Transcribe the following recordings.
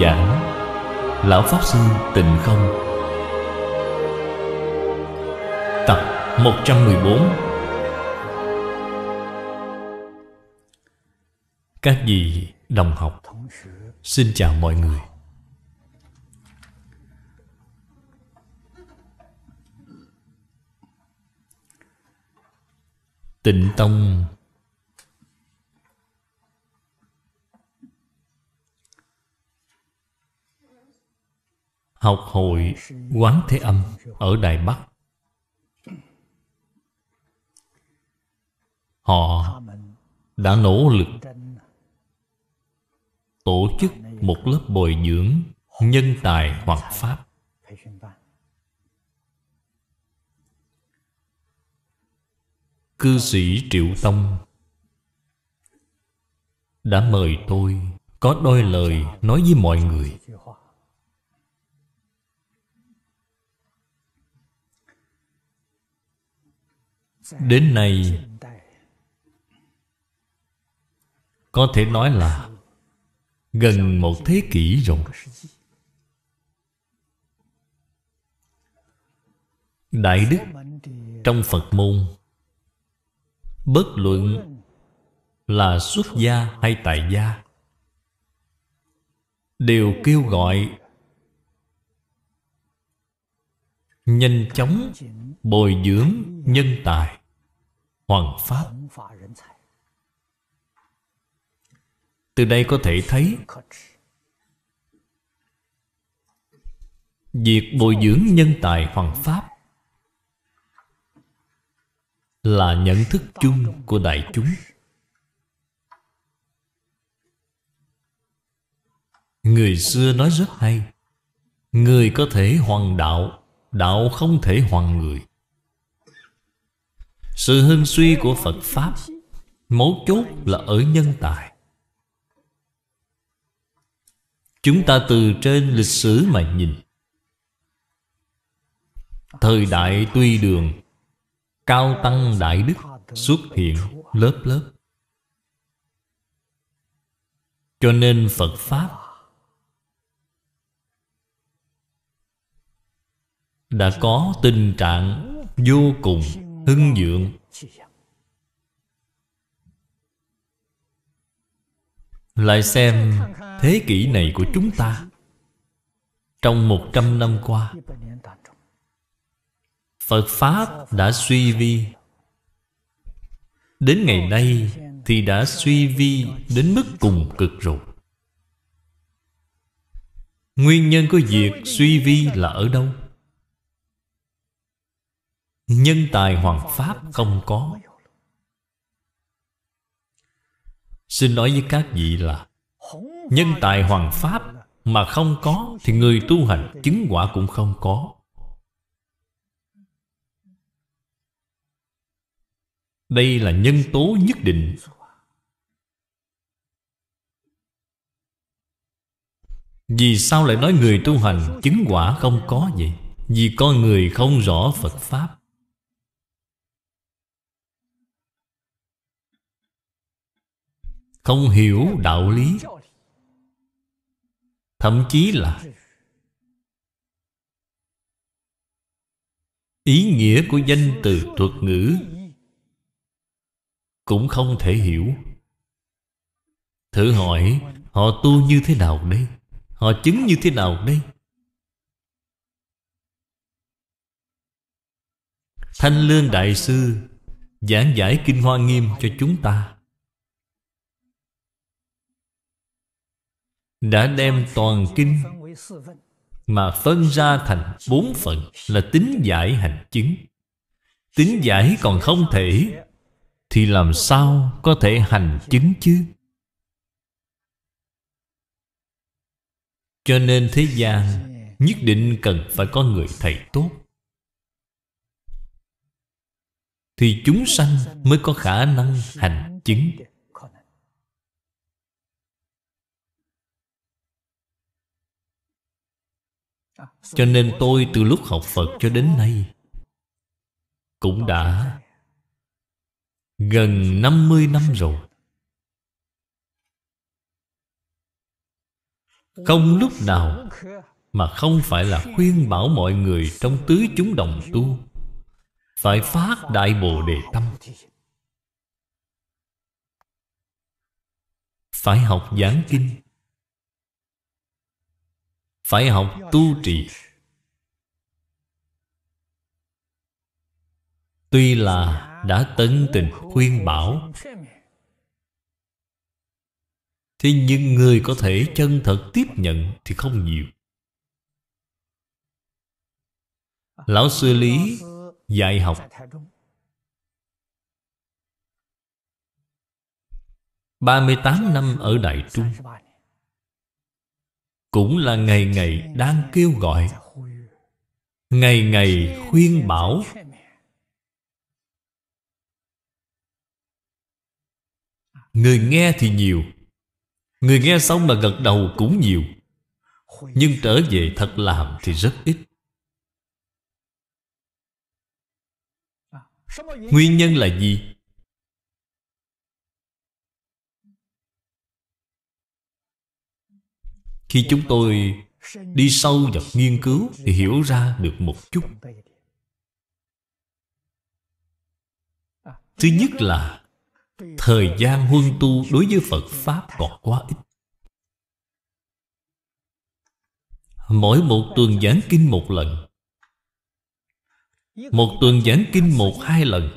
giả Lão Pháp Sư Tịnh Không Tập 114 Các vị đồng học Xin chào mọi người Tịnh Tông học hội quán thế âm ở đài bắc họ đã nỗ lực tổ chức một lớp bồi dưỡng nhân tài hoặc pháp cư sĩ triệu tông đã mời tôi có đôi lời nói với mọi người đến nay có thể nói là gần một thế kỷ rồi đại đức trong phật môn bất luận là xuất gia hay tại gia đều kêu gọi nhanh chóng bồi dưỡng nhân tài Hoằng Pháp Từ đây có thể thấy Việc bồi dưỡng nhân tài hoằng pháp Là nhận thức chung của đại chúng Người xưa nói rất hay Người có thể hoàng đạo Đạo không thể hoàng người sự hưng suy của Phật Pháp Mấu chốt là ở nhân tài Chúng ta từ trên lịch sử mà nhìn Thời đại tuy đường Cao tăng đại đức xuất hiện lớp lớp Cho nên Phật Pháp Đã có tình trạng vô cùng hưng dưỡng. Lại xem thế kỷ này của chúng ta Trong một trăm năm qua Phật Pháp đã suy vi Đến ngày nay thì đã suy vi đến mức cùng cực rồi Nguyên nhân của việc suy vi là ở đâu? Nhân tài hoàng pháp không có Xin nói với các vị là Nhân tài hoàng pháp mà không có Thì người tu hành chứng quả cũng không có Đây là nhân tố nhất định Vì sao lại nói người tu hành chứng quả không có vậy? Vì con người không rõ Phật Pháp Không hiểu đạo lý Thậm chí là Ý nghĩa của danh từ thuật ngữ Cũng không thể hiểu Thử hỏi Họ tu như thế nào đây Họ chứng như thế nào đây Thanh Lương Đại Sư Giảng giải Kinh Hoa Nghiêm cho chúng ta đã đem toàn kinh mà phân ra thành bốn phần là tính giải hành chứng tính giải còn không thể thì làm sao có thể hành chứng chứ cho nên thế gian nhất định cần phải có người thầy tốt thì chúng sanh mới có khả năng hành chứng Cho nên tôi từ lúc học Phật cho đến nay Cũng đã Gần 50 năm rồi Không lúc nào Mà không phải là khuyên bảo mọi người Trong tứ chúng đồng tu Phải phát đại bồ đề tâm Phải học giảng kinh phải học tu trì Tuy là đã tấn tình khuyên bảo Thế nhưng người có thể chân thật tiếp nhận thì không nhiều Lão sư Lý dạy học ba mươi tám năm ở Đại Trung cũng là ngày ngày đang kêu gọi ngày ngày khuyên bảo người nghe thì nhiều người nghe xong mà gật đầu cũng nhiều nhưng trở về thật làm thì rất ít nguyên nhân là gì Khi chúng tôi đi sâu vào nghiên cứu Thì hiểu ra được một chút Thứ nhất là Thời gian huân tu đối với Phật Pháp còn quá ít Mỗi một tuần giảng kinh một lần Một tuần giảng kinh một hai lần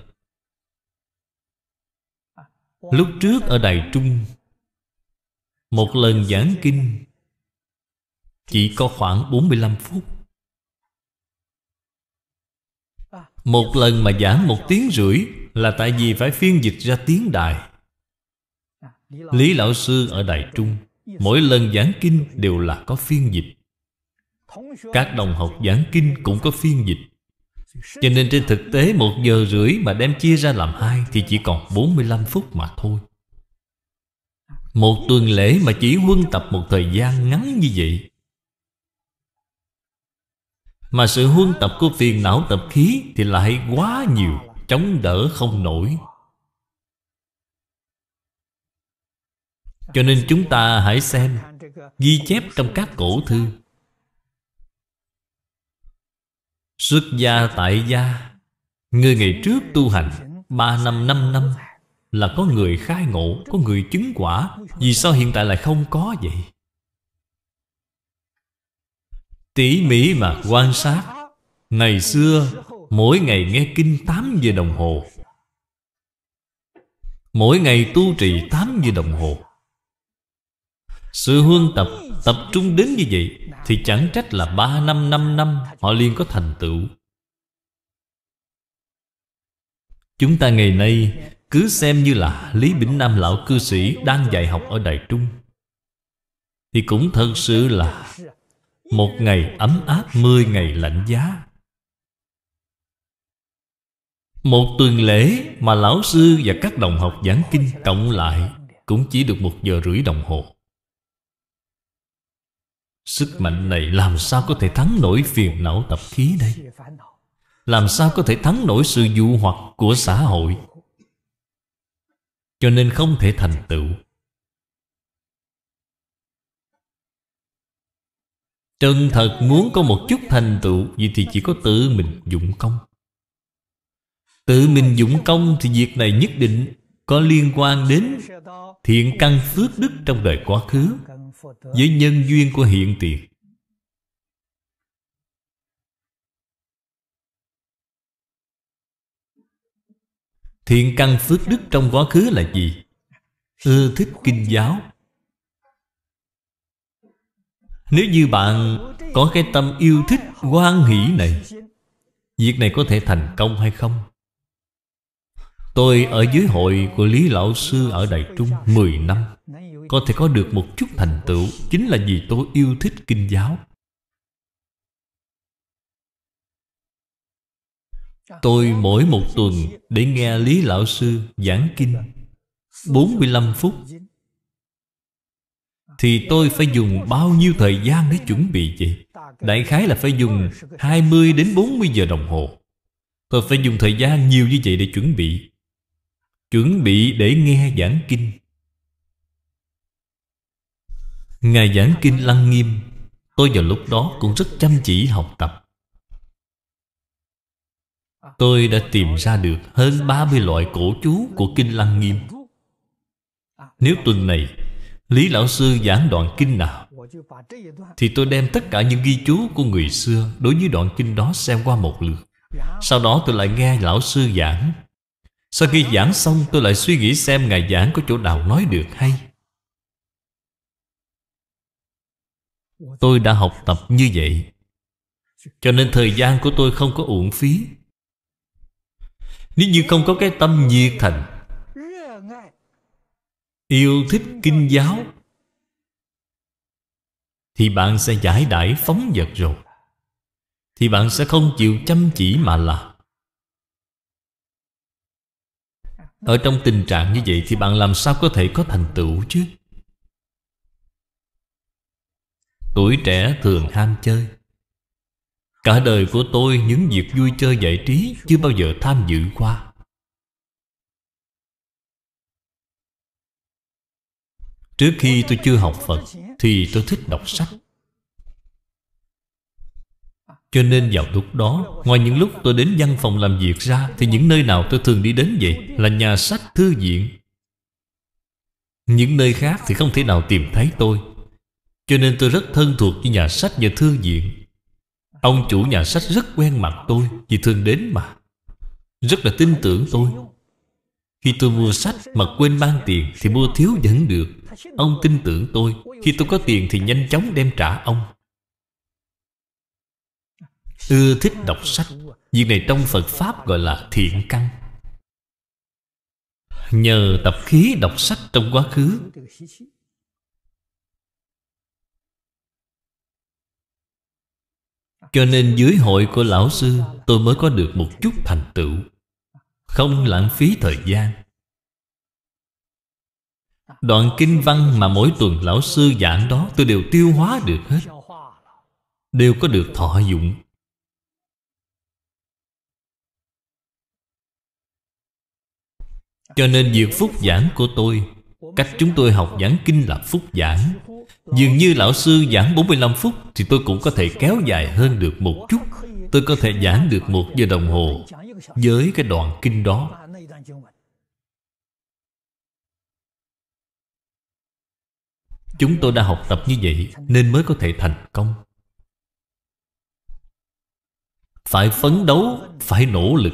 Lúc trước ở Đài Trung Một lần giảng kinh chỉ có khoảng 45 phút Một lần mà giảng một tiếng rưỡi Là tại vì phải phiên dịch ra tiếng đài Lý Lão Sư ở Đài Trung Mỗi lần giảng kinh đều là có phiên dịch Các đồng học giảng kinh cũng có phiên dịch Cho nên trên thực tế một giờ rưỡi mà đem chia ra làm hai Thì chỉ còn 45 phút mà thôi Một tuần lễ mà chỉ huân tập một thời gian ngắn như vậy mà sự huân tập của phiền não tập khí Thì lại quá nhiều Chống đỡ không nổi Cho nên chúng ta hãy xem Ghi chép trong các cổ thư Xuất gia tại gia Người ngày trước tu hành ba năm năm năm Là có người khai ngộ Có người chứng quả Vì sao hiện tại lại không có vậy Tỉ mỉ mà quan sát Ngày xưa Mỗi ngày nghe kinh 8 giờ đồng hồ Mỗi ngày tu trì 8 giờ đồng hồ Sự huân tập Tập trung đến như vậy Thì chẳng trách là 3 năm 5 năm Họ liên có thành tựu Chúng ta ngày nay Cứ xem như là Lý Bỉnh Nam Lão Cư Sĩ Đang dạy học ở đại Trung Thì cũng thật sự là một ngày ấm áp mười ngày lạnh giá Một tuần lễ mà lão sư và các đồng học giảng kinh cộng lại Cũng chỉ được một giờ rưỡi đồng hồ Sức mạnh này làm sao có thể thắng nổi phiền não tập khí đây Làm sao có thể thắng nổi sự dụ hoặc của xã hội Cho nên không thể thành tựu Chân thật muốn có một chút thành tựu Vậy thì chỉ có tự mình dụng công Tự mình dụng công thì việc này nhất định Có liên quan đến thiện căn phước đức trong đời quá khứ Với nhân duyên của hiện tiền Thiện căn phước đức trong quá khứ là gì? Ưa thích kinh giáo nếu như bạn có cái tâm yêu thích quan hỷ này Việc này có thể thành công hay không? Tôi ở dưới hội của Lý Lão Sư ở Đại Trung 10 năm Có thể có được một chút thành tựu Chính là vì tôi yêu thích kinh giáo Tôi mỗi một tuần để nghe Lý Lão Sư giảng kinh 45 phút thì tôi phải dùng bao nhiêu thời gian để chuẩn bị vậy? Đại khái là phải dùng 20 đến 40 giờ đồng hồ Tôi phải dùng thời gian nhiều như vậy để chuẩn bị Chuẩn bị để nghe giảng kinh Ngài giảng kinh lăng nghiêm Tôi vào lúc đó cũng rất chăm chỉ học tập Tôi đã tìm ra được hơn 30 loại cổ chú của kinh lăng nghiêm Nếu tuần này Lý Lão Sư giảng đoạn kinh nào Thì tôi đem tất cả những ghi chú của người xưa Đối với đoạn kinh đó xem qua một lượt Sau đó tôi lại nghe Lão Sư giảng Sau khi giảng xong tôi lại suy nghĩ xem Ngài giảng có chỗ nào nói được hay Tôi đã học tập như vậy Cho nên thời gian của tôi không có uổng phí Nếu như không có cái tâm nhiệt thành yêu thích kinh giáo thì bạn sẽ giải đãi phóng vật rồi thì bạn sẽ không chịu chăm chỉ mà làm ở trong tình trạng như vậy thì bạn làm sao có thể có thành tựu chứ tuổi trẻ thường ham chơi cả đời của tôi những việc vui chơi giải trí chưa bao giờ tham dự qua Trước khi tôi chưa học Phật Thì tôi thích đọc sách Cho nên vào lúc đó Ngoài những lúc tôi đến văn phòng làm việc ra Thì những nơi nào tôi thường đi đến vậy Là nhà sách thư viện Những nơi khác thì không thể nào tìm thấy tôi Cho nên tôi rất thân thuộc với nhà sách và thư viện Ông chủ nhà sách rất quen mặt tôi Vì thường đến mà Rất là tin tưởng tôi Khi tôi mua sách mà quên mang tiền Thì mua thiếu vẫn được Ông tin tưởng tôi Khi tôi có tiền thì nhanh chóng đem trả ông Ưa thích đọc sách Việc này trong Phật Pháp gọi là thiện căn Nhờ tập khí đọc sách trong quá khứ Cho nên dưới hội của Lão Sư Tôi mới có được một chút thành tựu Không lãng phí thời gian Đoạn kinh văn mà mỗi tuần lão sư giảng đó Tôi đều tiêu hóa được hết Đều có được thọ dụng Cho nên việc phúc giảng của tôi Cách chúng tôi học giảng kinh là phúc giảng Dường như lão sư giảng 45 phút Thì tôi cũng có thể kéo dài hơn được một chút Tôi có thể giảng được một giờ đồng hồ Với cái đoạn kinh đó Chúng tôi đã học tập như vậy Nên mới có thể thành công Phải phấn đấu Phải nỗ lực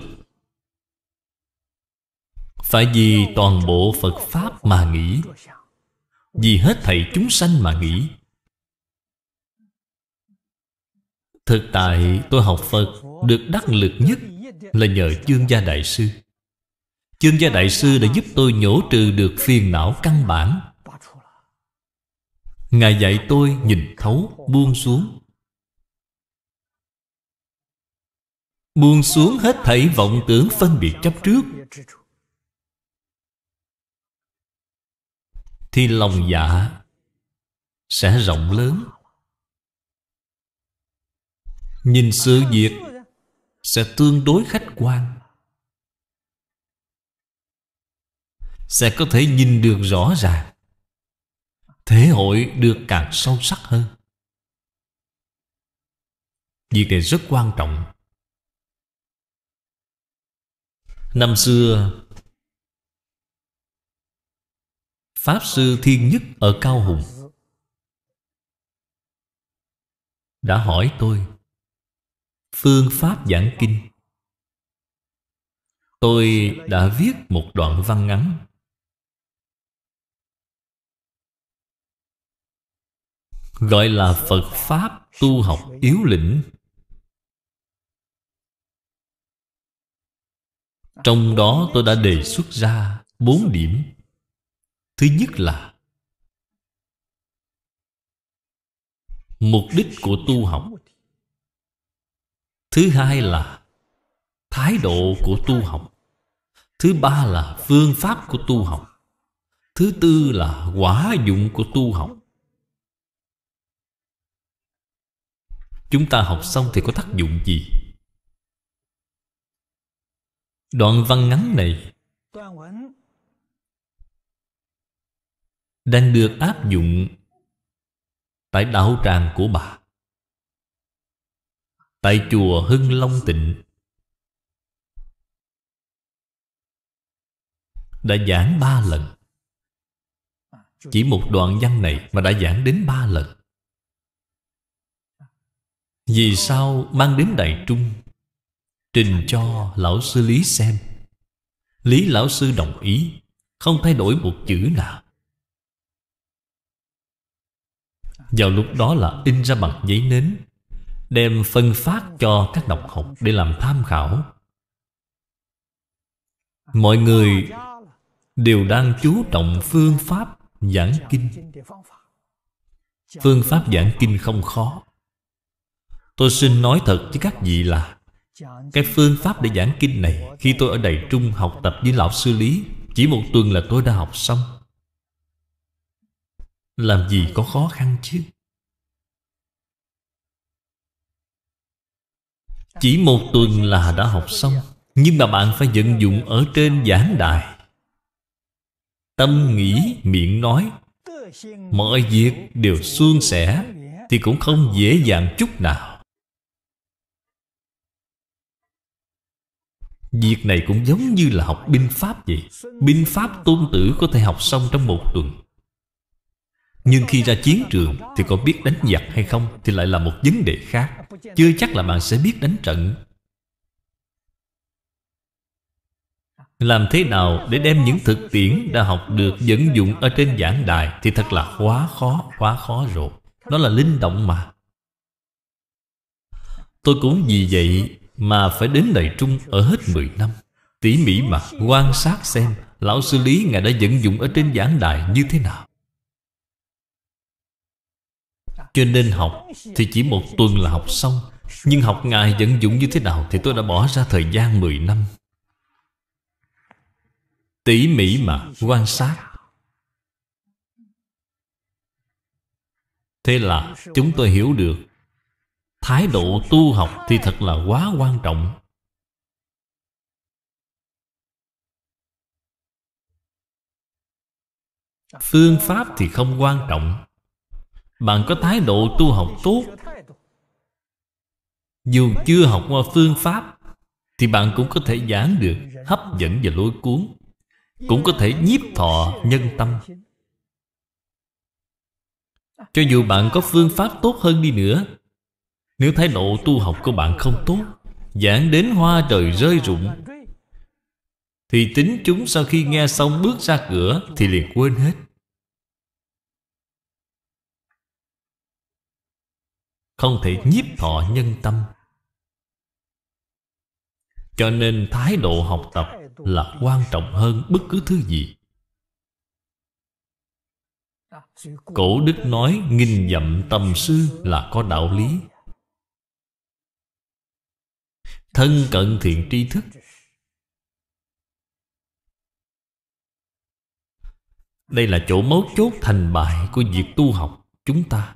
Phải vì toàn bộ Phật Pháp mà nghĩ Vì hết thảy chúng sanh mà nghĩ Thực tại tôi học Phật Được đắc lực nhất Là nhờ chương gia đại sư Chương gia đại sư đã giúp tôi nhổ trừ được phiền não căn bản Ngài dạy tôi nhìn thấu buông xuống Buông xuống hết thảy vọng tưởng phân biệt chấp trước Thì lòng dạ sẽ rộng lớn Nhìn sự việc sẽ tương đối khách quan Sẽ có thể nhìn được rõ ràng thể hội được càng sâu sắc hơn việc này rất quan trọng năm xưa pháp sư thiên nhất ở cao hùng đã hỏi tôi phương pháp giảng kinh tôi đã viết một đoạn văn ngắn Gọi là Phật Pháp tu học yếu lĩnh Trong đó tôi đã đề xuất ra bốn điểm Thứ nhất là Mục đích của tu học Thứ hai là Thái độ của tu học Thứ ba là phương pháp của tu học Thứ tư là quả dụng của tu học Chúng ta học xong thì có tác dụng gì? Đoạn văn ngắn này đang được áp dụng tại đạo tràng của bà tại chùa Hưng Long Tịnh đã giảng ba lần chỉ một đoạn văn này mà đã giảng đến ba lần vì sao mang đến Đại Trung Trình cho lão sư Lý xem Lý lão sư đồng ý Không thay đổi một chữ nào Vào lúc đó là in ra bằng giấy nến Đem phân phát cho các độc học để làm tham khảo Mọi người đều đang chú trọng phương pháp giảng kinh Phương pháp giảng kinh không khó Tôi xin nói thật với các vị là Cái phương pháp để giảng kinh này Khi tôi ở Đài Trung học tập với Lão Sư Lý Chỉ một tuần là tôi đã học xong Làm gì có khó khăn chứ Chỉ một tuần là đã học xong Nhưng mà bạn phải vận dụng ở trên giảng đài Tâm nghĩ, miệng nói Mọi việc đều suôn sẻ Thì cũng không dễ dàng chút nào Việc này cũng giống như là học binh pháp vậy Binh pháp tôn tử có thể học xong trong một tuần Nhưng khi ra chiến trường Thì có biết đánh giặc hay không Thì lại là một vấn đề khác Chưa chắc là bạn sẽ biết đánh trận Làm thế nào để đem những thực tiễn đã học được dẫn dụng ở trên giảng đài thì thật là quá khó, quá khó rồi. Đó là linh động mà. Tôi cũng vì vậy mà phải đến đầy Trung ở hết 10 năm Tỉ mỉ mà quan sát xem Lão Sư Lý Ngài đã vận dụng ở trên giảng đài như thế nào Cho nên học thì chỉ một tuần là học xong Nhưng học Ngài vận dụng như thế nào Thì tôi đã bỏ ra thời gian 10 năm Tỉ mỉ mà quan sát Thế là chúng tôi hiểu được thái độ tu học thì thật là quá quan trọng phương pháp thì không quan trọng bạn có thái độ tu học tốt dù chưa học qua phương pháp thì bạn cũng có thể giảng được hấp dẫn và lôi cuốn cũng có thể nhiếp thọ nhân tâm cho dù bạn có phương pháp tốt hơn đi nữa nếu thái độ tu học của bạn không tốt Giảng đến hoa trời rơi rụng Thì tính chúng sau khi nghe xong bước ra cửa Thì liền quên hết Không thể nhiếp thọ nhân tâm Cho nên thái độ học tập Là quan trọng hơn bất cứ thứ gì Cổ Đức nói Nghìn dặm tầm sư là có đạo lý Thân cận thiện tri thức Đây là chỗ mấu chốt thành bại của việc tu học chúng ta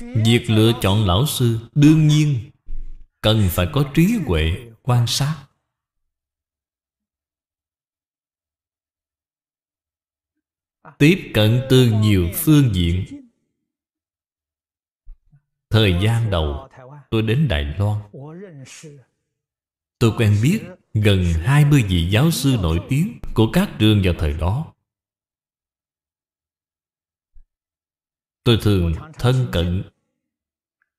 Việc lựa chọn lão sư đương nhiên cần phải có trí huệ quan sát tiếp cận từ nhiều phương diện thời gian đầu tôi đến đài loan tôi quen biết gần 20 vị giáo sư nổi tiếng của các trường vào thời đó tôi thường thân cận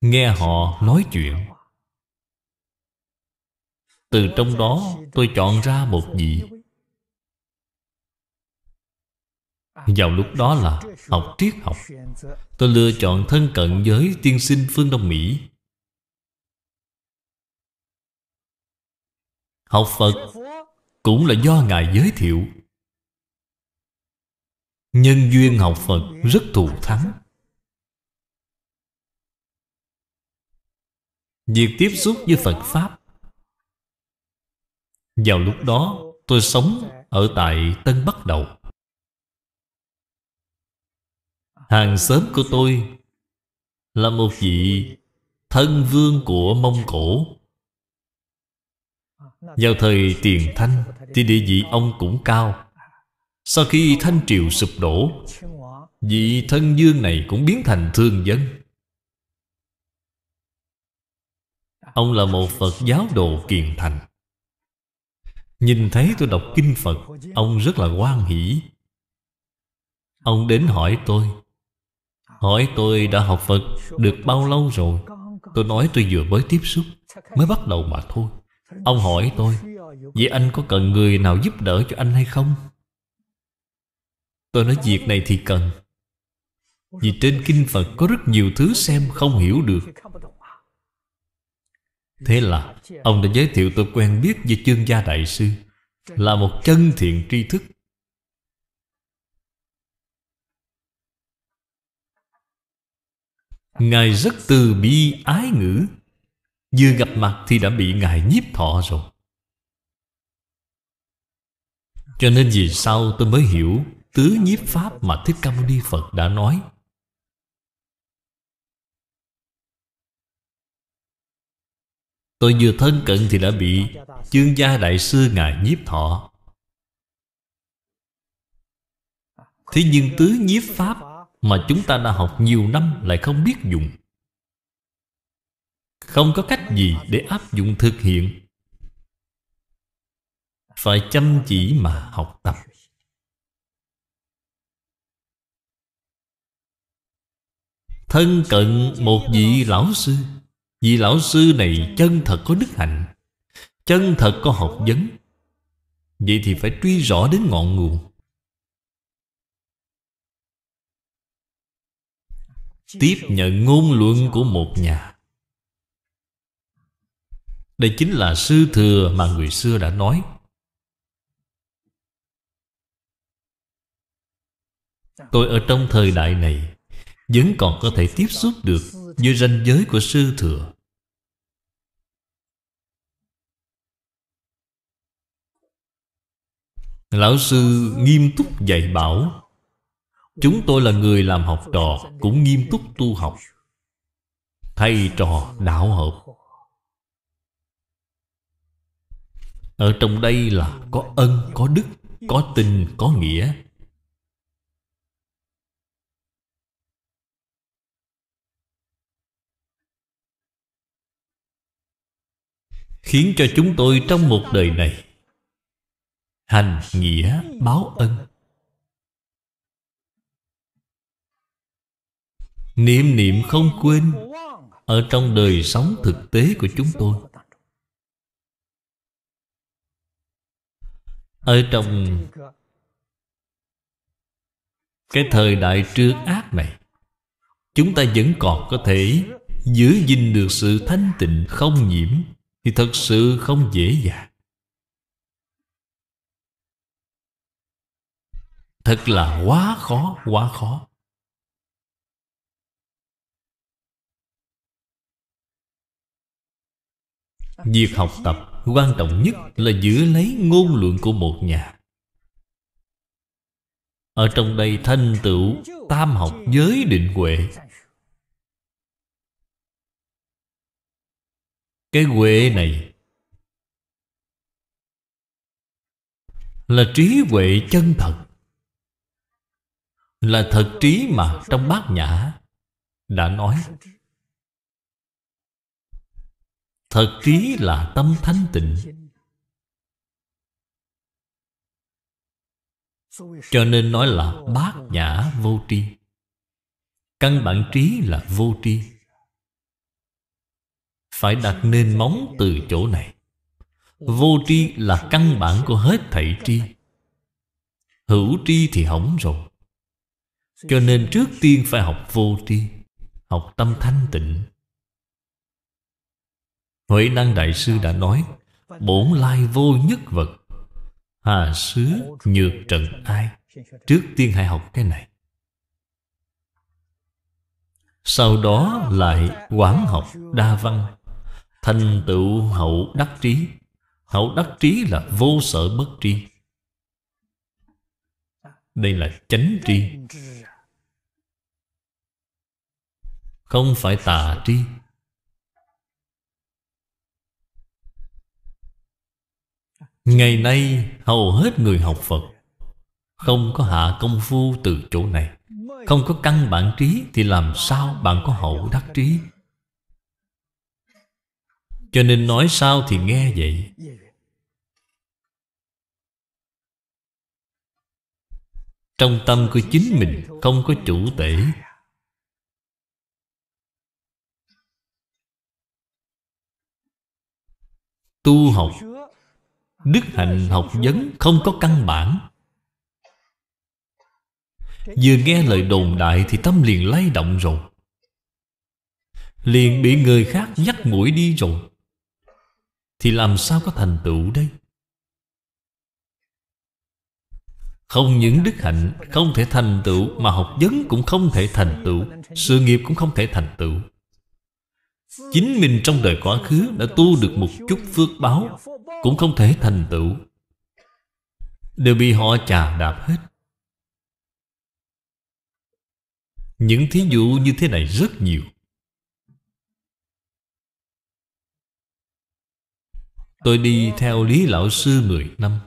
nghe họ nói chuyện từ trong đó tôi chọn ra một vị Vào lúc đó là học triết học Tôi lựa chọn thân cận với tiên sinh phương Đông Mỹ Học Phật cũng là do Ngài giới thiệu Nhân duyên học Phật rất thù thắng Việc tiếp xúc với Phật Pháp Vào lúc đó tôi sống ở tại Tân Bắc Đầu Hàng xóm của tôi Là một vị Thân vương của Mông Cổ Vào thời tiền thanh Thì địa vị ông cũng cao Sau khi thanh triều sụp đổ Vị thân vương này cũng biến thành thương dân Ông là một Phật giáo đồ kiền thành Nhìn thấy tôi đọc kinh Phật Ông rất là quan hỷ Ông đến hỏi tôi Hỏi tôi đã học Phật được bao lâu rồi Tôi nói tôi vừa mới tiếp xúc Mới bắt đầu mà thôi Ông hỏi tôi Vậy anh có cần người nào giúp đỡ cho anh hay không? Tôi nói việc này thì cần Vì trên kinh Phật có rất nhiều thứ xem không hiểu được Thế là ông đã giới thiệu tôi quen biết với chương gia đại sư Là một chân thiện tri thức Ngài rất từ bi ái ngữ Vừa gặp mặt thì đã bị Ngài nhiếp thọ rồi Cho nên vì sao tôi mới hiểu Tứ nhiếp pháp mà Thích Ca Mâu Ni Phật đã nói Tôi vừa thân cận thì đã bị Chương gia đại sư Ngài nhiếp thọ Thế nhưng tứ nhiếp pháp mà chúng ta đã học nhiều năm lại không biết dùng không có cách gì để áp dụng thực hiện phải chăm chỉ mà học tập thân cận một vị lão sư vị lão sư này chân thật có đức hạnh chân thật có học vấn vậy thì phải truy rõ đến ngọn nguồn tiếp nhận ngôn luận của một nhà đây chính là sư thừa mà người xưa đã nói tôi ở trong thời đại này vẫn còn có thể tiếp xúc được với ranh giới của sư thừa lão sư nghiêm túc dạy bảo Chúng tôi là người làm học trò Cũng nghiêm túc tu học Thầy trò đạo hợp Ở trong đây là có ân, có đức Có tình, có nghĩa Khiến cho chúng tôi trong một đời này Hành nghĩa báo ân Niệm niệm không quên Ở trong đời sống thực tế của chúng tôi Ở trong Cái thời đại trước ác này Chúng ta vẫn còn có thể Giữ gìn được sự thanh tịnh không nhiễm Thì thật sự không dễ dàng Thật là quá khó, quá khó Việc học tập quan trọng nhất là giữ lấy ngôn luận của một nhà Ở trong đây thanh tựu tam học giới định huệ Cái huệ này Là trí huệ chân thật Là thật trí mà trong bát nhã Đã nói Thật trí là tâm thanh tịnh Cho nên nói là bát nhã vô tri Căn bản trí là vô tri Phải đặt nền móng từ chỗ này Vô tri là căn bản của hết thảy tri Hữu tri thì hỏng rồi Cho nên trước tiên phải học vô tri Học tâm thanh tịnh Huệ Năng Đại Sư đã nói Bổn lai vô nhất vật Hà sứ nhược trần ai Trước tiên hãy học cái này Sau đó lại quán học đa văn Thành tựu hậu đắc trí Hậu đắc trí là vô sở bất tri Đây là chánh tri Không phải tà tri Ngày nay hầu hết người học Phật Không có hạ công phu từ chỗ này Không có căn bản trí Thì làm sao bạn có hậu đắc trí Cho nên nói sao thì nghe vậy Trong tâm của chính mình Không có chủ tể Tu học Đức hạnh học vấn không có căn bản Vừa nghe lời đồn đại thì tâm liền lay động rồi Liền bị người khác dắt mũi đi rồi Thì làm sao có thành tựu đây Không những đức hạnh không thể thành tựu Mà học vấn cũng không thể thành tựu Sự nghiệp cũng không thể thành tựu Chính mình trong đời quá khứ đã tu được một chút phước báo Cũng không thể thành tựu Đều bị họ chà đạp hết Những thí dụ như thế này rất nhiều Tôi đi theo Lý Lão Sư 10 năm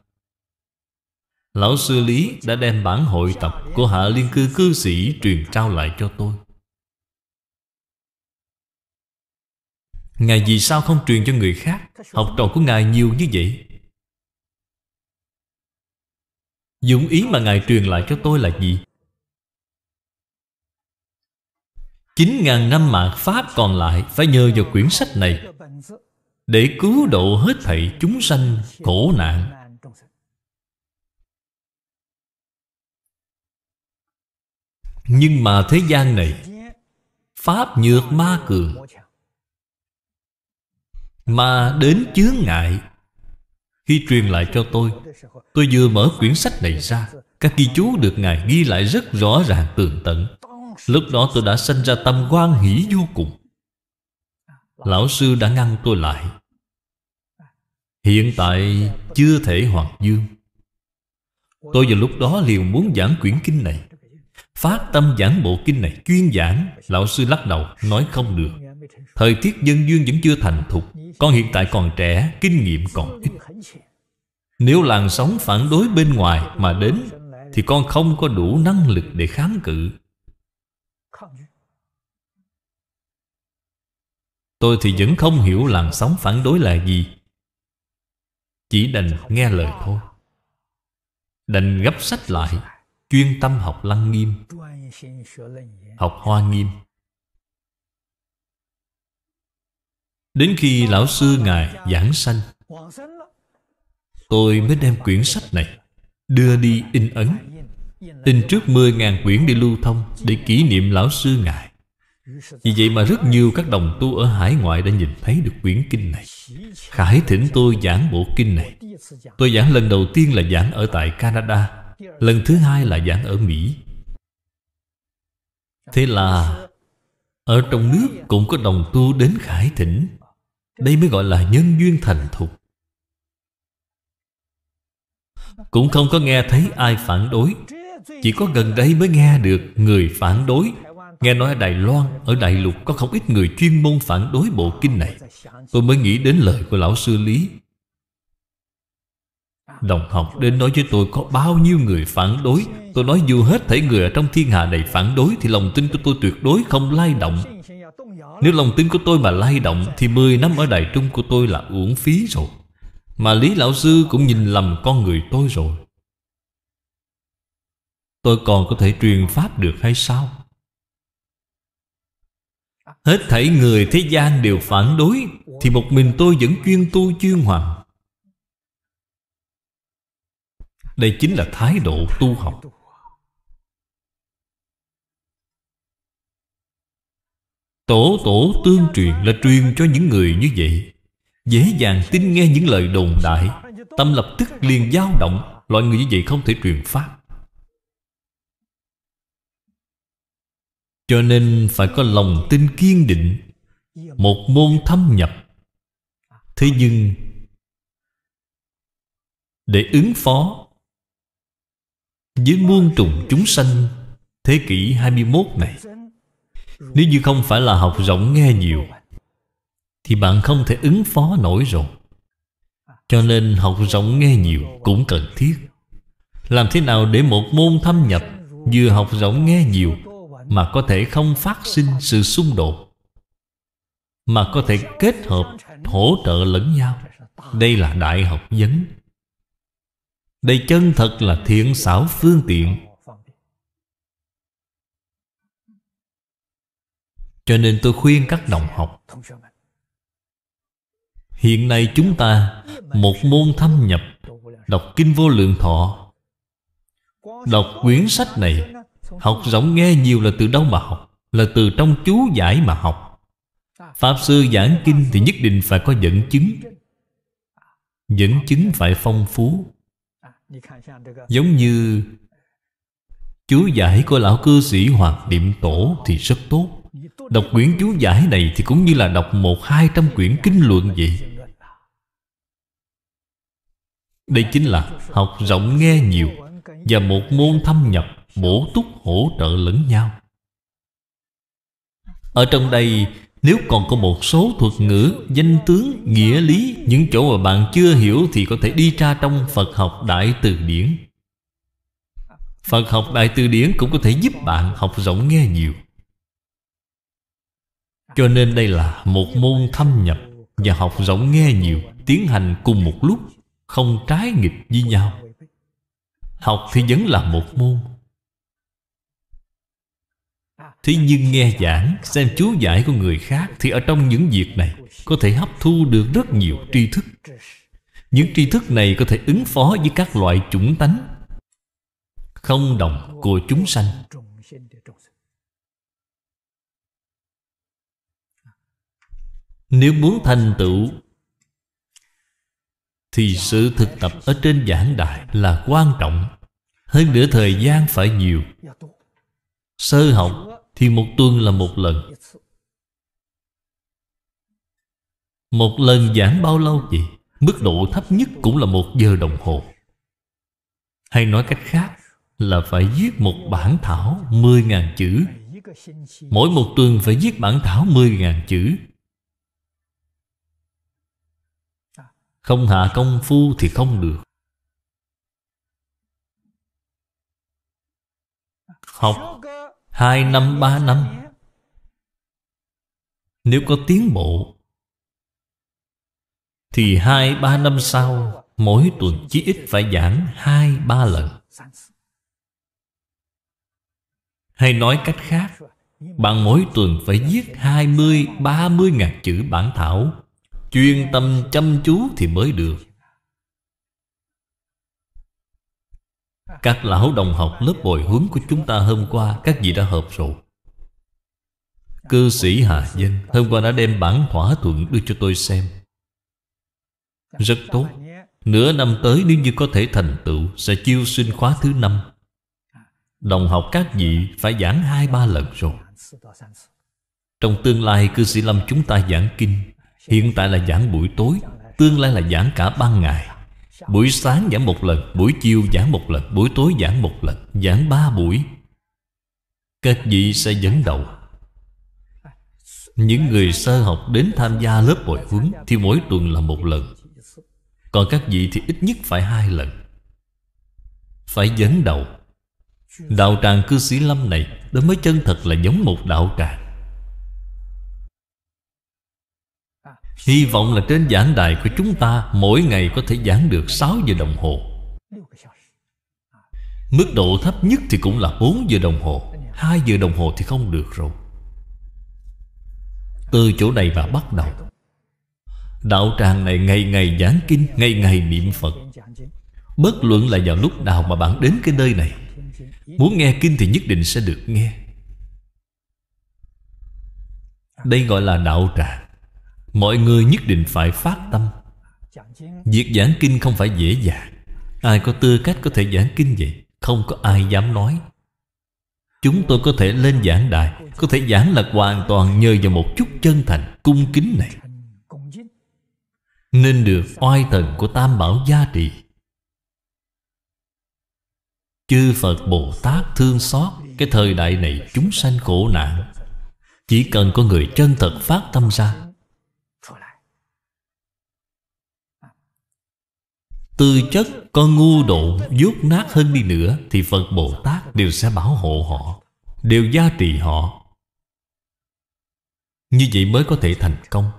Lão Sư Lý đã đem bản hội tập của Hạ Liên Cư Cư Sĩ truyền trao lại cho tôi Ngài vì sao không truyền cho người khác Học trò của Ngài nhiều như vậy Dụng ý mà Ngài truyền lại cho tôi là gì? Chín ngàn năm mạng Pháp còn lại Phải nhờ vào quyển sách này Để cứu độ hết thảy chúng sanh khổ nạn Nhưng mà thế gian này Pháp nhược ma cường mà đến chướng ngại Khi truyền lại cho tôi Tôi vừa mở quyển sách này ra Các ghi chú được Ngài ghi lại rất rõ ràng tường tận Lúc đó tôi đã sinh ra tâm quan hỷ vô cùng Lão sư đã ngăn tôi lại Hiện tại chưa thể hoạt dương Tôi vào lúc đó liền muốn giảng quyển kinh này Phát tâm giảng bộ kinh này chuyên giảng Lão sư lắc đầu nói không được Thời tiết dân duyên vẫn chưa thành thục con hiện tại còn trẻ Kinh nghiệm còn ít Nếu làn sóng phản đối bên ngoài mà đến Thì con không có đủ năng lực để kháng cự Tôi thì vẫn không hiểu làn sóng phản đối là gì Chỉ đành nghe lời thôi Đành gấp sách lại Chuyên tâm học lăng nghiêm Học hoa nghiêm Đến khi Lão Sư Ngài giảng sanh Tôi mới đem quyển sách này Đưa đi in ấn In trước 10.000 quyển đi lưu thông Để kỷ niệm Lão Sư Ngài Vì vậy mà rất nhiều các đồng tu ở hải ngoại Đã nhìn thấy được quyển kinh này Khải thỉnh tôi giảng bộ kinh này Tôi giảng lần đầu tiên là giảng ở tại Canada Lần thứ hai là giảng ở Mỹ Thế là Ở trong nước cũng có đồng tu đến khải thỉnh đây mới gọi là nhân duyên thành thục Cũng không có nghe thấy ai phản đối Chỉ có gần đây mới nghe được người phản đối Nghe nói ở Đài Loan, ở Đại Lục Có không ít người chuyên môn phản đối bộ kinh này Tôi mới nghĩ đến lời của lão sư Lý Đồng học đến nói với tôi có bao nhiêu người phản đối Tôi nói dù hết thể người ở trong thiên hạ này phản đối Thì lòng tin của tôi tuyệt đối không lay động nếu lòng tin của tôi mà lay động Thì 10 năm ở đại Trung của tôi là uổng phí rồi Mà Lý Lão Sư cũng nhìn lầm con người tôi rồi Tôi còn có thể truyền pháp được hay sao? Hết thảy người thế gian đều phản đối Thì một mình tôi vẫn chuyên tu chuyên hoàng Đây chính là thái độ tu học Tổ tổ tương truyền là truyền cho những người như vậy Dễ dàng tin nghe những lời đồn đại Tâm lập tức liền dao động Loại người như vậy không thể truyền pháp Cho nên phải có lòng tin kiên định Một môn thâm nhập Thế nhưng Để ứng phó Với muôn trùng chúng sanh Thế kỷ 21 này nếu như không phải là học rộng nghe nhiều Thì bạn không thể ứng phó nổi rồi Cho nên học rộng nghe nhiều cũng cần thiết Làm thế nào để một môn thâm nhập Vừa học rộng nghe nhiều Mà có thể không phát sinh sự xung đột Mà có thể kết hợp hỗ trợ lẫn nhau Đây là đại học vấn Đây chân thật là thiện xảo phương tiện Cho nên tôi khuyên các đồng học Hiện nay chúng ta Một môn thâm nhập Đọc Kinh Vô Lượng Thọ Đọc quyển sách này Học rộng nghe nhiều là từ đâu mà học Là từ trong chú giải mà học Pháp sư giảng kinh thì nhất định phải có dẫn chứng Dẫn chứng phải phong phú Giống như Chú giải của lão cư sĩ hoặc điểm Tổ thì rất tốt Đọc quyển chú giải này Thì cũng như là đọc một hai trăm quyển kinh luận vậy Đây chính là học rộng nghe nhiều Và một môn thâm nhập Bổ túc hỗ trợ lẫn nhau Ở trong đây Nếu còn có một số thuật ngữ Danh tướng, nghĩa lý Những chỗ mà bạn chưa hiểu Thì có thể đi ra trong Phật học Đại Từ Điển Phật học Đại Từ Điển cũng có thể giúp bạn học rộng nghe nhiều cho nên đây là một môn thâm nhập Và học rộng nghe nhiều Tiến hành cùng một lúc Không trái nghịch với nhau Học thì vẫn là một môn Thế nhưng nghe giảng Xem chú giải của người khác Thì ở trong những việc này Có thể hấp thu được rất nhiều tri thức Những tri thức này có thể ứng phó với các loại chủng tánh Không đồng của chúng sanh Nếu muốn thành tựu Thì sự thực tập ở trên giảng đại là quan trọng Hơn nữa thời gian phải nhiều Sơ học thì một tuần là một lần Một lần giảng bao lâu vậy? Mức độ thấp nhất cũng là một giờ đồng hồ Hay nói cách khác Là phải viết một bản thảo 10.000 chữ Mỗi một tuần phải viết bản thảo 10.000 chữ Không hạ công phu thì không được Học hai năm ba năm Nếu có tiến bộ Thì hai ba năm sau Mỗi tuần chỉ ít phải giảng hai ba lần Hay nói cách khác Bạn mỗi tuần phải viết 20-30 ngàn chữ bản thảo Chuyên tâm chăm chú thì mới được Các lão đồng học lớp bồi huấn của chúng ta hôm qua Các vị đã hợp rồi Cư sĩ Hà Dân Hôm qua đã đem bản thỏa thuận đưa cho tôi xem Rất tốt Nửa năm tới nếu như có thể thành tựu Sẽ chiêu sinh khóa thứ năm Đồng học các vị phải giảng hai ba lần rồi Trong tương lai cư sĩ Lâm chúng ta giảng kinh Hiện tại là giảng buổi tối Tương lai là giảng cả ban ngày Buổi sáng giảng một lần Buổi chiều giảng một lần Buổi tối giảng một lần Giảng ba buổi Các vị sẽ dẫn đầu Những người sơ học đến tham gia lớp bồi huấn Thì mỗi tuần là một lần Còn các vị thì ít nhất phải hai lần Phải dẫn đầu Đạo tràng cư sĩ lâm này Đó mới chân thật là giống một đạo tràng Hy vọng là trên giảng đài của chúng ta Mỗi ngày có thể giảng được 6 giờ đồng hồ Mức độ thấp nhất thì cũng là 4 giờ đồng hồ 2 giờ đồng hồ thì không được rồi Từ chỗ này mà bắt đầu Đạo tràng này ngày ngày giảng kinh Ngày ngày niệm Phật Bất luận là vào lúc nào mà bạn đến cái nơi này Muốn nghe kinh thì nhất định sẽ được nghe Đây gọi là đạo tràng Mọi người nhất định phải phát tâm Việc giảng kinh không phải dễ dàng Ai có tư cách có thể giảng kinh vậy Không có ai dám nói Chúng tôi có thể lên giảng đài Có thể giảng là hoàn toàn nhờ vào một chút chân thành Cung kính này Nên được oai thần của Tam Bảo gia trì Chư Phật Bồ Tát thương xót Cái thời đại này chúng sanh khổ nạn Chỉ cần có người chân thật phát tâm ra tư chất có ngu độ dốt nát hơn đi nữa thì phật bồ tát đều sẽ bảo hộ họ đều gia trì họ như vậy mới có thể thành công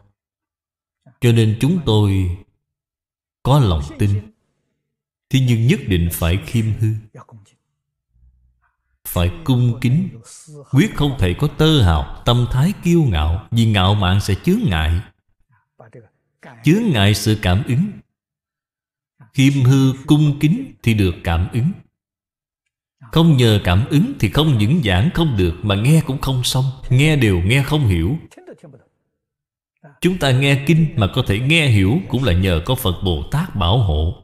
cho nên chúng tôi có lòng tin thế nhưng nhất định phải khiêm hư phải cung kính quyết không thể có tơ hào tâm thái kiêu ngạo vì ngạo mạn sẽ chướng ngại chướng ngại sự cảm ứng Khiêm hư cung kính thì được cảm ứng Không nhờ cảm ứng thì không những giảng không được Mà nghe cũng không xong Nghe đều nghe không hiểu Chúng ta nghe kinh mà có thể nghe hiểu Cũng là nhờ có Phật Bồ Tát bảo hộ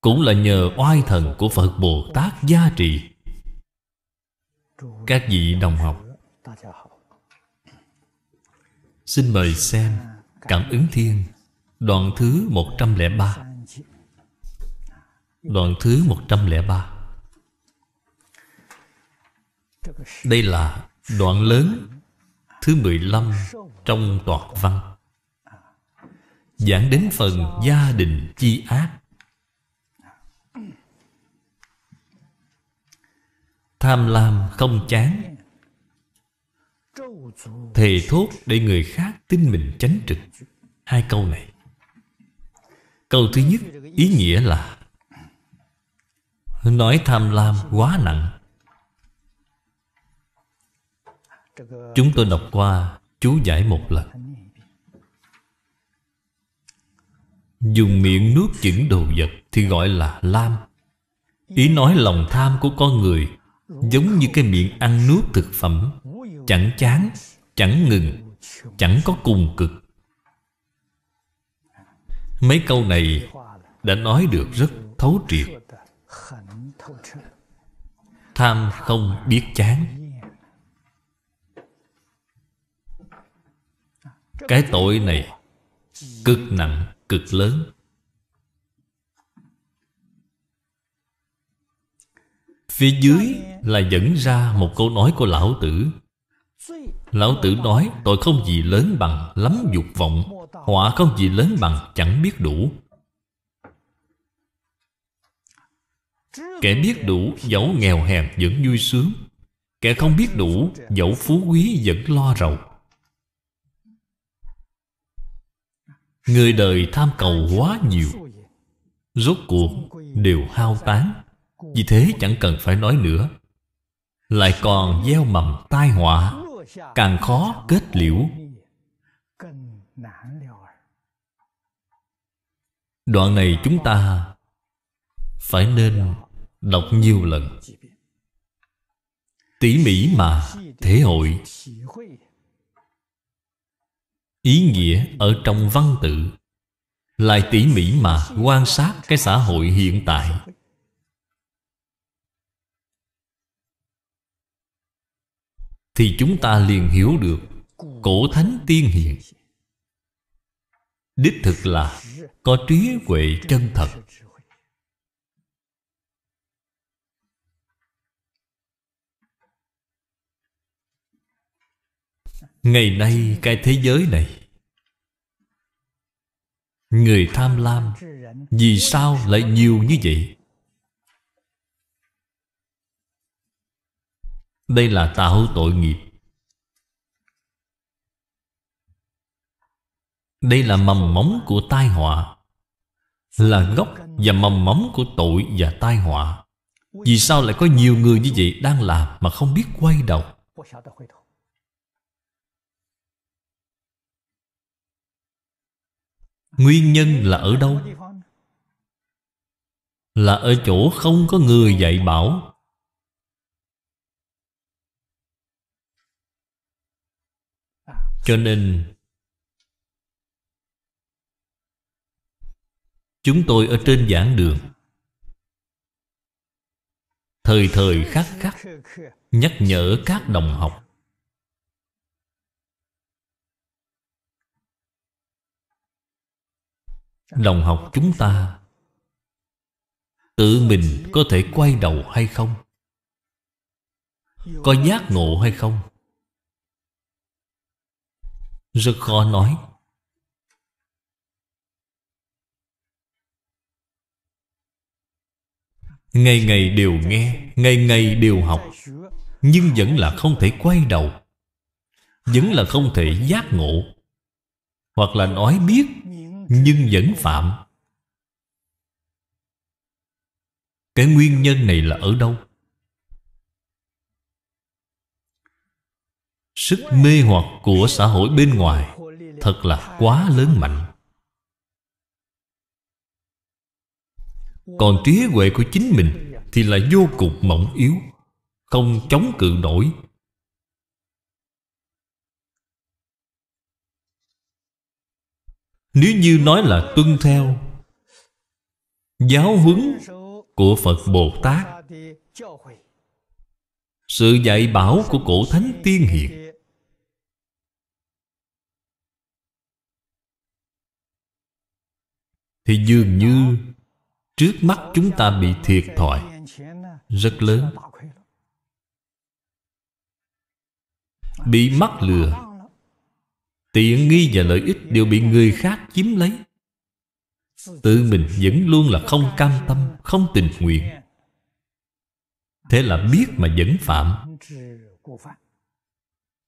Cũng là nhờ oai thần của Phật Bồ Tát gia trì. Các vị đồng học Xin mời xem Cảm ứng thiên Đoạn thứ 103 Đoạn thứ 103 Đây là đoạn lớn thứ 15 trong toàn văn Giảng đến phần gia đình chi ác Tham lam không chán Thề thốt để người khác tin mình chánh trực Hai câu này Câu thứ nhất ý nghĩa là Nói tham lam quá nặng Chúng tôi đọc qua chú giải một lần Dùng miệng nuốt chửng đồ vật thì gọi là lam Ý nói lòng tham của con người Giống như cái miệng ăn nuốt thực phẩm Chẳng chán, chẳng ngừng, chẳng có cùng cực Mấy câu này đã nói được rất thấu triệt Tham không biết chán Cái tội này Cực nặng, cực lớn Phía dưới là dẫn ra một câu nói của Lão Tử Lão Tử nói tội không gì lớn bằng lắm dục vọng Họa không gì lớn bằng chẳng biết đủ Kẻ biết đủ dẫu nghèo hèn vẫn vui sướng Kẻ không biết đủ dẫu phú quý vẫn lo rầu Người đời tham cầu quá nhiều Rốt cuộc đều hao tán Vì thế chẳng cần phải nói nữa Lại còn gieo mầm tai họa Càng khó kết liễu Đoạn này chúng ta Phải nên Đọc nhiều lần Tỉ mỉ mà Thể hội Ý nghĩa ở trong văn tự Lại tỉ mỉ mà quan sát cái xã hội hiện tại Thì chúng ta liền hiểu được Cổ thánh tiên hiền Đích thực là Có trí huệ chân thật Ngày nay cái thế giới này Người tham lam Vì sao lại nhiều như vậy? Đây là tạo tội nghiệp Đây là mầm móng của tai họa Là gốc và mầm móng của tội và tai họa Vì sao lại có nhiều người như vậy đang làm mà không biết quay đầu Nguyên nhân là ở đâu? Là ở chỗ không có người dạy bảo Cho nên Chúng tôi ở trên giảng đường Thời thời khắc khắc Nhắc nhở các đồng học lòng học chúng ta tự mình có thể quay đầu hay không có giác ngộ hay không rất khó nói ngày ngày đều nghe ngày ngày đều học nhưng vẫn là không thể quay đầu vẫn là không thể giác ngộ hoặc là nói biết nhưng vẫn phạm cái nguyên nhân này là ở đâu sức mê hoặc của xã hội bên ngoài thật là quá lớn mạnh còn trí huệ của chính mình thì là vô cùng mỏng yếu không chống cự nổi Nếu như nói là tuân theo Giáo huấn của Phật Bồ Tát Sự dạy bảo của cổ thánh tiên hiền Thì dường như Trước mắt chúng ta bị thiệt thòi Rất lớn Bị mắc lừa tiện nghi và lợi ích đều bị người khác chiếm lấy tự mình vẫn luôn là không cam tâm không tình nguyện thế là biết mà vẫn phạm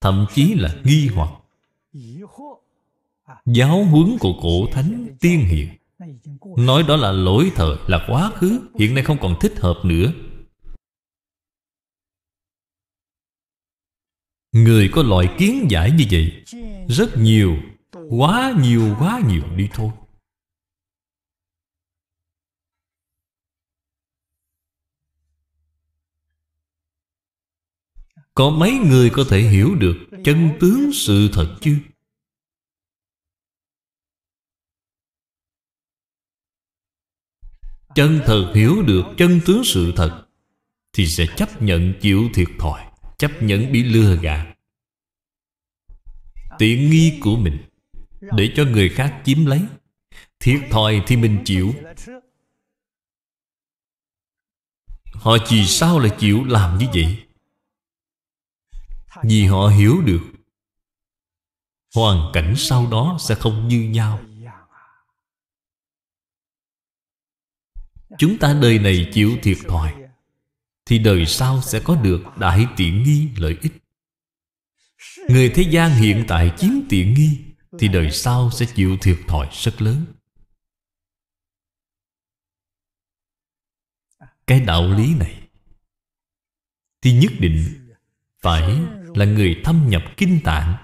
thậm chí là nghi hoặc giáo huấn của cổ thánh tiên hiền nói đó là lỗi thời là quá khứ hiện nay không còn thích hợp nữa Người có loại kiến giải như vậy Rất nhiều Quá nhiều quá nhiều đi thôi Có mấy người có thể hiểu được Chân tướng sự thật chứ Chân thật hiểu được chân tướng sự thật Thì sẽ chấp nhận chịu thiệt thòi chấp nhận bị lừa gạt tiện nghi của mình để cho người khác chiếm lấy thiệt thòi thì mình chịu họ vì sao lại chịu làm như vậy vì họ hiểu được hoàn cảnh sau đó sẽ không như nhau chúng ta đời này chịu thiệt thòi thì đời sau sẽ có được đại tiện nghi lợi ích người thế gian hiện tại chiếm tiện nghi thì đời sau sẽ chịu thiệt thòi rất lớn cái đạo lý này thì nhất định phải là người thâm nhập kinh tạng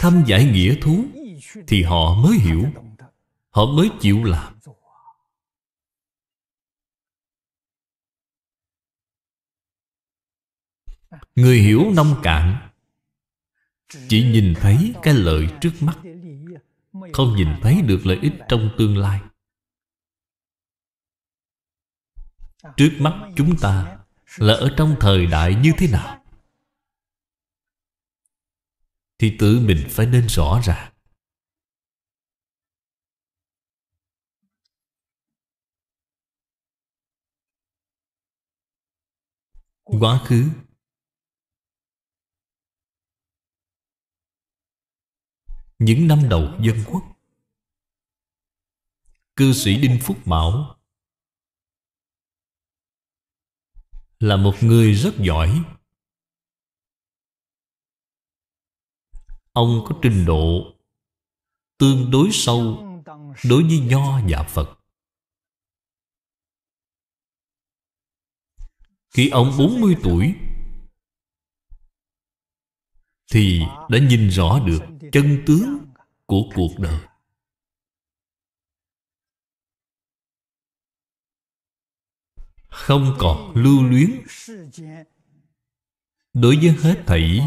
thâm giải nghĩa thú thì họ mới hiểu họ mới chịu làm Người hiểu nông cạn Chỉ nhìn thấy cái lợi trước mắt Không nhìn thấy được lợi ích trong tương lai Trước mắt chúng ta Là ở trong thời đại như thế nào Thì tự mình phải nên rõ ràng Quá khứ những năm đầu dân quốc cư sĩ đinh phúc mão là một người rất giỏi ông có trình độ tương đối sâu đối với nho và phật khi ông 40 tuổi thì đã nhìn rõ được chân tướng của cuộc đời không còn lưu luyến đối với hết thảy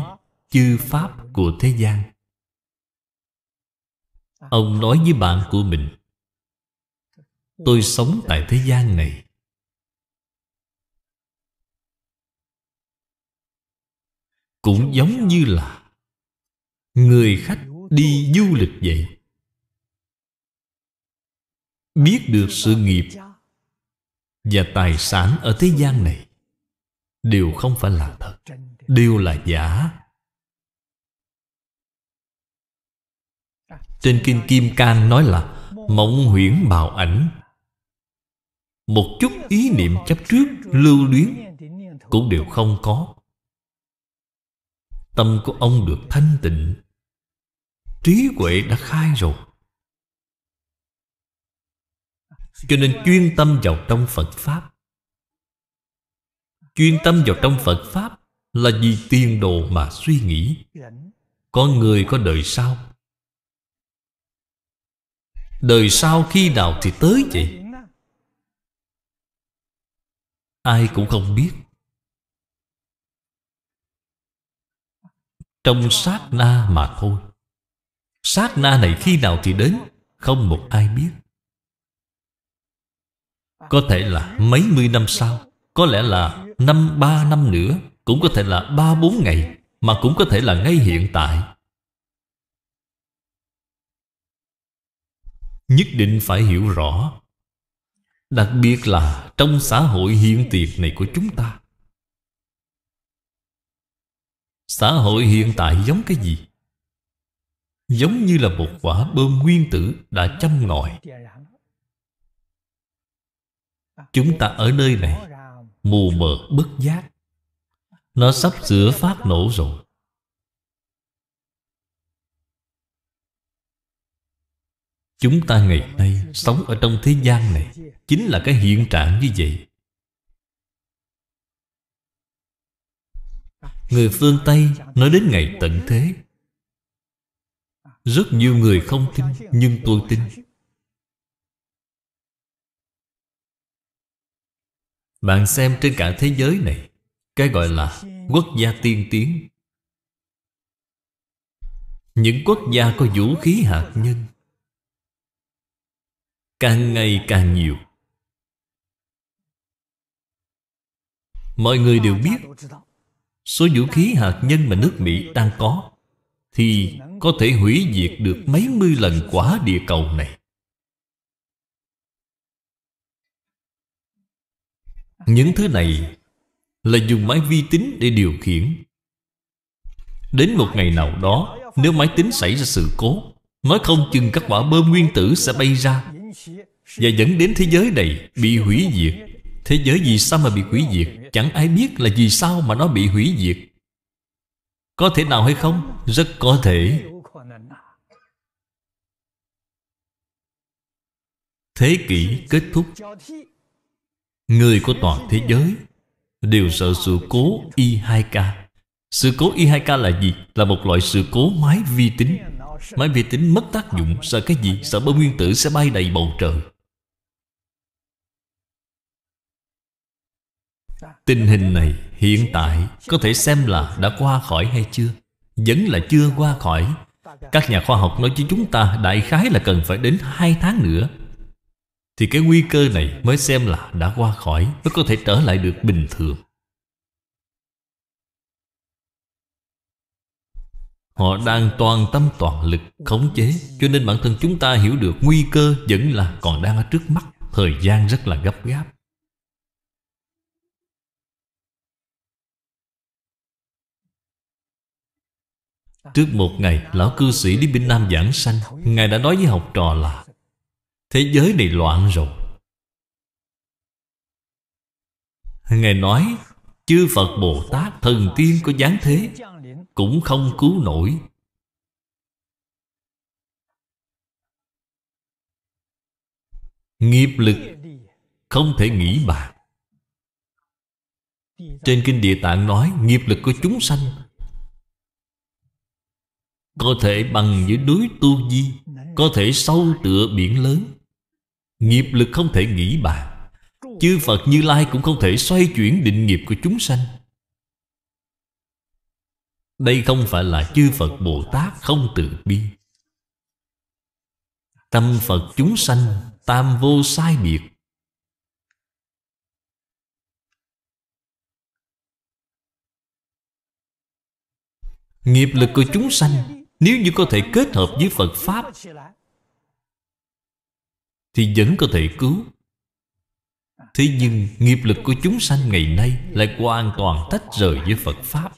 chư pháp của thế gian ông nói với bạn của mình tôi sống tại thế gian này cũng giống như là người khách đi du lịch vậy biết được sự nghiệp và tài sản ở thế gian này đều không phải là thật đều là giả trên kinh kim cang nói là mộng huyễn bào ảnh một chút ý niệm chấp trước lưu luyến cũng đều không có Tâm của ông được thanh tịnh Trí huệ đã khai rồi Cho nên chuyên tâm vào trong Phật Pháp Chuyên tâm vào trong Phật Pháp Là vì tiền đồ mà suy nghĩ Con người có đời sau Đời sau khi nào thì tới vậy Ai cũng không biết Trong sát na mà thôi Sát na này khi nào thì đến Không một ai biết Có thể là mấy mươi năm sau Có lẽ là năm ba năm nữa Cũng có thể là ba bốn ngày Mà cũng có thể là ngay hiện tại Nhất định phải hiểu rõ Đặc biệt là trong xã hội hiện tiệt này của chúng ta Xã hội hiện tại giống cái gì? Giống như là một quả bơm nguyên tử đã châm ngòi Chúng ta ở nơi này Mù mờ bất giác Nó sắp sửa phát nổ rồi Chúng ta ngày nay sống ở trong thế gian này Chính là cái hiện trạng như vậy Người phương Tây nói đến ngày tận thế Rất nhiều người không tin Nhưng tôi tin Bạn xem trên cả thế giới này Cái gọi là quốc gia tiên tiến Những quốc gia có vũ khí hạt nhân Càng ngày càng nhiều Mọi người đều biết Số vũ khí hạt nhân mà nước Mỹ đang có Thì có thể hủy diệt được mấy mươi lần quả địa cầu này Những thứ này là dùng máy vi tính để điều khiển Đến một ngày nào đó Nếu máy tính xảy ra sự cố Nói không chừng các quả bơm nguyên tử sẽ bay ra Và dẫn đến thế giới này bị hủy diệt Thế giới vì sao mà bị hủy diệt Chẳng ai biết là vì sao mà nó bị hủy diệt Có thể nào hay không? Rất có thể Thế kỷ kết thúc Người của toàn thế giới Đều sợ sự cố Y2K Sự cố Y2K là gì? Là một loại sự cố máy vi tính Máy vi tính mất tác dụng Sợ cái gì? Sợ bom nguyên tử sẽ bay đầy bầu trời Tình hình này hiện tại có thể xem là đã qua khỏi hay chưa? Vẫn là chưa qua khỏi Các nhà khoa học nói với chúng ta đại khái là cần phải đến 2 tháng nữa Thì cái nguy cơ này mới xem là đã qua khỏi Mới có thể trở lại được bình thường Họ đang toàn tâm toàn lực khống chế Cho nên bản thân chúng ta hiểu được nguy cơ vẫn là còn đang ở trước mắt Thời gian rất là gấp gáp Trước một ngày Lão cư sĩ đi bên Nam giảng sanh Ngài đã nói với học trò là Thế giới này loạn rồi Ngài nói Chư Phật Bồ Tát Thần tiên có dáng thế Cũng không cứu nổi Nghiệp lực Không thể nghĩ bàn Trên kinh địa tạng nói Nghiệp lực của chúng sanh có thể bằng với núi Tu Di Có thể sâu tựa biển lớn Nghiệp lực không thể nghĩ bàn Chư Phật Như Lai cũng không thể xoay chuyển định nghiệp của chúng sanh Đây không phải là chư Phật Bồ Tát không từ bi Tâm Phật chúng sanh tam vô sai biệt Nghiệp lực của chúng sanh nếu như có thể kết hợp với Phật Pháp Thì vẫn có thể cứu Thế nhưng nghiệp lực của chúng sanh ngày nay Lại hoàn toàn tách rời với Phật Pháp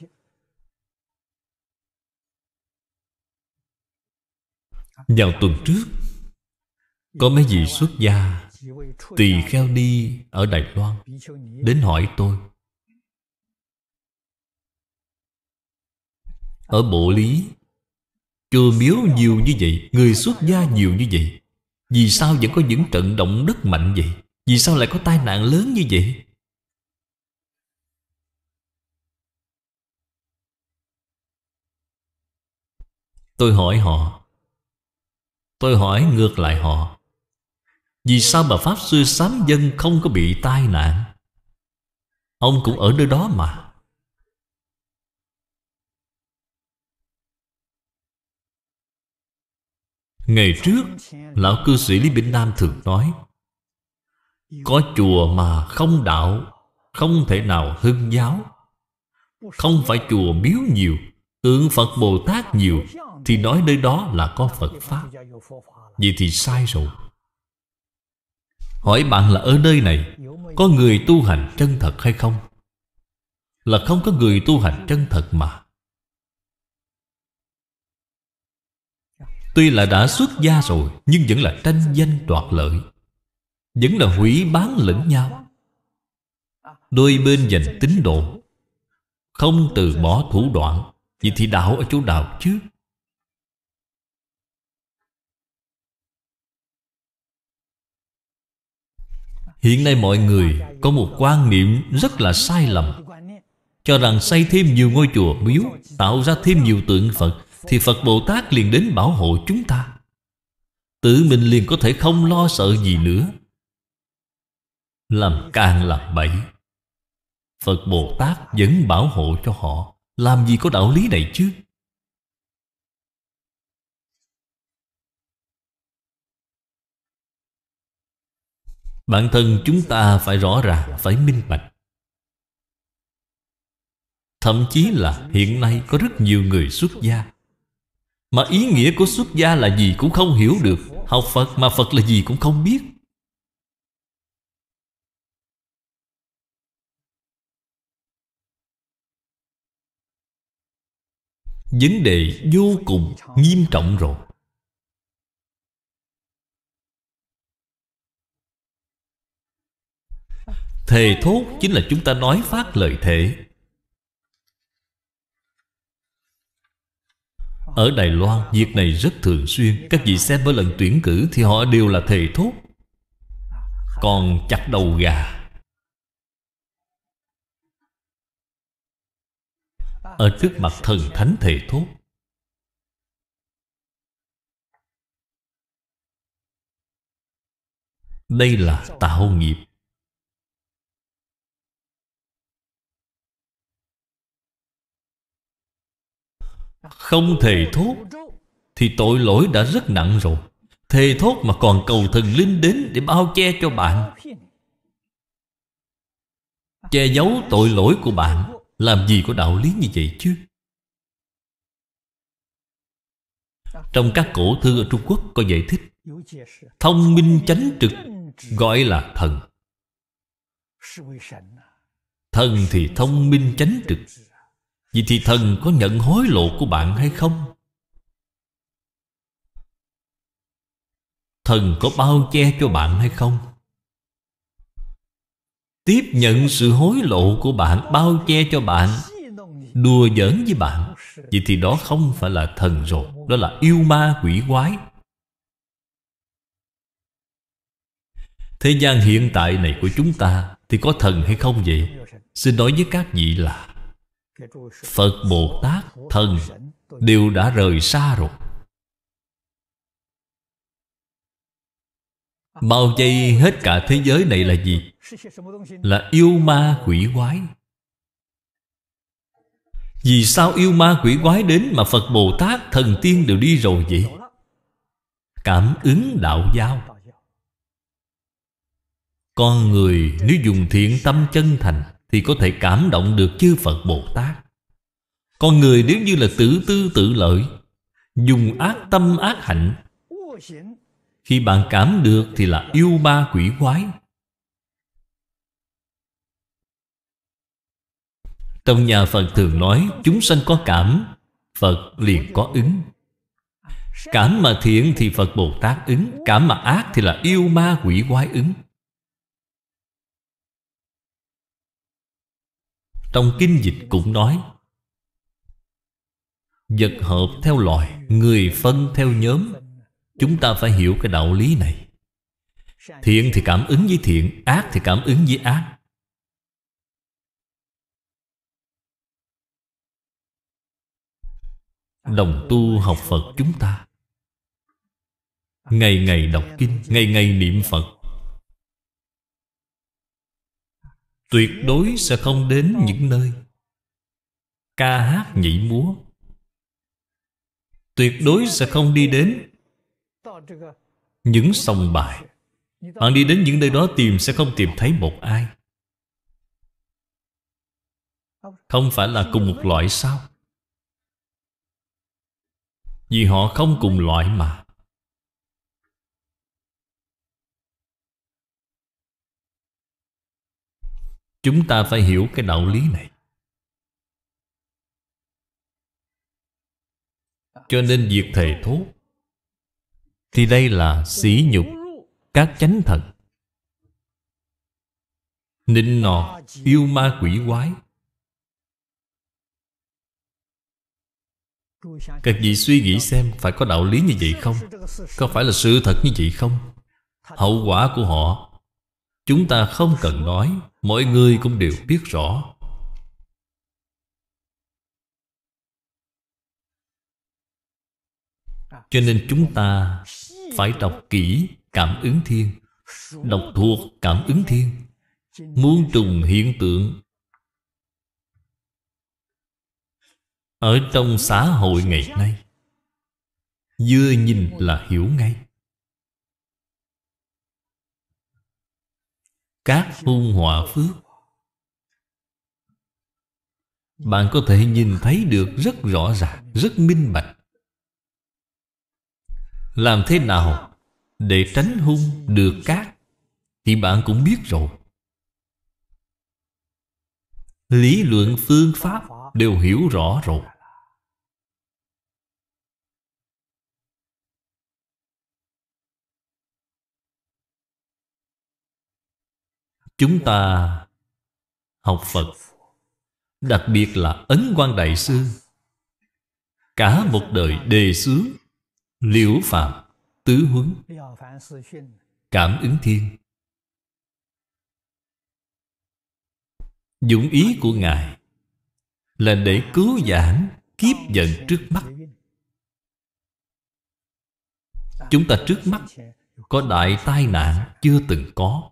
Vào tuần trước Có mấy vị xuất gia Tỳ kheo đi ở Đài Loan Đến hỏi tôi Ở Bộ Lý Chùa miếu nhiều như vậy Người xuất gia nhiều như vậy Vì sao vẫn có những trận động đất mạnh vậy Vì sao lại có tai nạn lớn như vậy Tôi hỏi họ Tôi hỏi ngược lại họ Vì sao bà Pháp Sư Sám Dân không có bị tai nạn Ông cũng ở nơi đó mà Ngày trước Lão cư sĩ Lý Bình Nam thường nói Có chùa mà không đạo Không thể nào hưng giáo Không phải chùa miếu nhiều Tượng Phật Bồ Tát nhiều Thì nói nơi đó là có Phật Pháp Vậy thì sai rồi Hỏi bạn là ở nơi này Có người tu hành chân thật hay không Là không có người tu hành chân thật mà Tuy là đã xuất gia rồi Nhưng vẫn là tranh danh đoạt lợi Vẫn là hủy bán lẫn nhau Đôi bên giành tín độ Không từ bỏ thủ đoạn Vậy thì đạo ở chỗ đạo chứ Hiện nay mọi người có một quan niệm rất là sai lầm Cho rằng xây thêm nhiều ngôi chùa miếu Tạo ra thêm nhiều tượng Phật thì Phật Bồ Tát liền đến bảo hộ chúng ta Tự mình liền có thể không lo sợ gì nữa Làm càng làm bậy Phật Bồ Tát vẫn bảo hộ cho họ Làm gì có đạo lý này chứ Bản thân chúng ta phải rõ ràng, phải minh bạch Thậm chí là hiện nay có rất nhiều người xuất gia mà ý nghĩa của xuất gia là gì cũng không hiểu được Học Phật mà Phật là gì cũng không biết Vấn đề vô cùng nghiêm trọng rồi Thề thốt chính là chúng ta nói phát lời thể Ở Đài Loan Việc này rất thường xuyên Các vị xem mỗi lần tuyển cử Thì họ đều là thề thốt Còn chặt đầu gà Ở trước mặt thần thánh thề thốt Đây là tạo nghiệp Không thề thốt Thì tội lỗi đã rất nặng rồi Thề thốt mà còn cầu thần linh đến Để bao che cho bạn Che giấu tội lỗi của bạn Làm gì có đạo lý như vậy chứ Trong các cổ thư ở Trung Quốc có giải thích Thông minh chánh trực Gọi là thần Thần thì thông minh chánh trực Vậy thì thần có nhận hối lộ của bạn hay không? Thần có bao che cho bạn hay không? Tiếp nhận sự hối lộ của bạn Bao che cho bạn Đùa giỡn với bạn Vậy thì đó không phải là thần rồi Đó là yêu ma quỷ quái Thế gian hiện tại này của chúng ta Thì có thần hay không vậy? Xin nói với các vị là phật bồ tát thần đều đã rời xa rồi bao vây hết cả thế giới này là gì là yêu ma quỷ quái vì sao yêu ma quỷ quái đến mà Phật Bồ Tát, thần tiên đều đi rồi vậy? Cảm ứng đạo giao Con người nếu dùng thiện tâm chân thành thì có thể cảm động được chư Phật Bồ Tát Con người nếu như là tự tư tự lợi Dùng ác tâm ác hạnh Khi bạn cảm được thì là yêu ma quỷ quái Trong nhà Phật thường nói Chúng sanh có cảm Phật liền có ứng Cảm mà thiện thì Phật Bồ Tát ứng Cảm mà ác thì là yêu ma quỷ quái ứng Trong kinh dịch cũng nói Vật hợp theo loài Người phân theo nhóm Chúng ta phải hiểu cái đạo lý này Thiện thì cảm ứng với thiện Ác thì cảm ứng với ác Đồng tu học Phật chúng ta Ngày ngày đọc kinh Ngày ngày niệm Phật tuyệt đối sẽ không đến những nơi ca hát nhảy múa tuyệt đối sẽ không đi đến những sòng bài bạn đi đến những nơi đó tìm sẽ không tìm thấy một ai không phải là cùng một loại sao vì họ không cùng loại mà Chúng ta phải hiểu cái đạo lý này Cho nên việc thề thốt Thì đây là sỉ nhục Các chánh thần Nịnh nọt Yêu ma quỷ quái Các vị suy nghĩ xem Phải có đạo lý như vậy không Có phải là sự thật như vậy không Hậu quả của họ Chúng ta không cần nói Mọi người cũng đều biết rõ Cho nên chúng ta phải đọc kỹ cảm ứng thiên Đọc thuộc cảm ứng thiên Muốn trùng hiện tượng Ở trong xã hội ngày nay Vừa nhìn là hiểu ngay các hung hòa phước bạn có thể nhìn thấy được rất rõ ràng rất minh bạch làm thế nào để tránh hung được các thì bạn cũng biết rồi lý luận phương pháp đều hiểu rõ rồi Chúng ta học Phật Đặc biệt là Ấn quan Đại Sư Cả một đời đề xướng Liễu Phạm Tứ Huấn Cảm ứng thiên Dụng ý của Ngài Là để cứu giảng kiếp giận trước mắt Chúng ta trước mắt Có đại tai nạn chưa từng có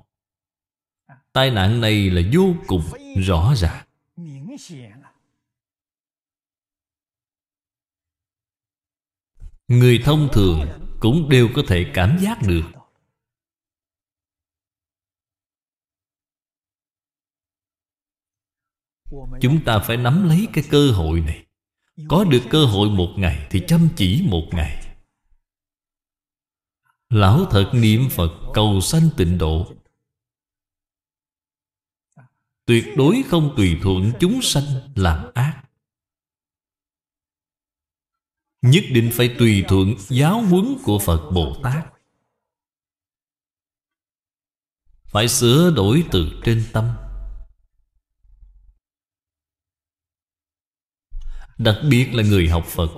Tai nạn này là vô cùng rõ ràng Người thông thường cũng đều có thể cảm giác được Chúng ta phải nắm lấy cái cơ hội này Có được cơ hội một ngày thì chăm chỉ một ngày Lão thật niệm Phật cầu sanh tịnh độ Tuyệt đối không tùy thuận chúng sanh làm ác Nhất định phải tùy thuận giáo huấn của Phật Bồ Tát Phải sửa đổi từ trên tâm Đặc biệt là người học Phật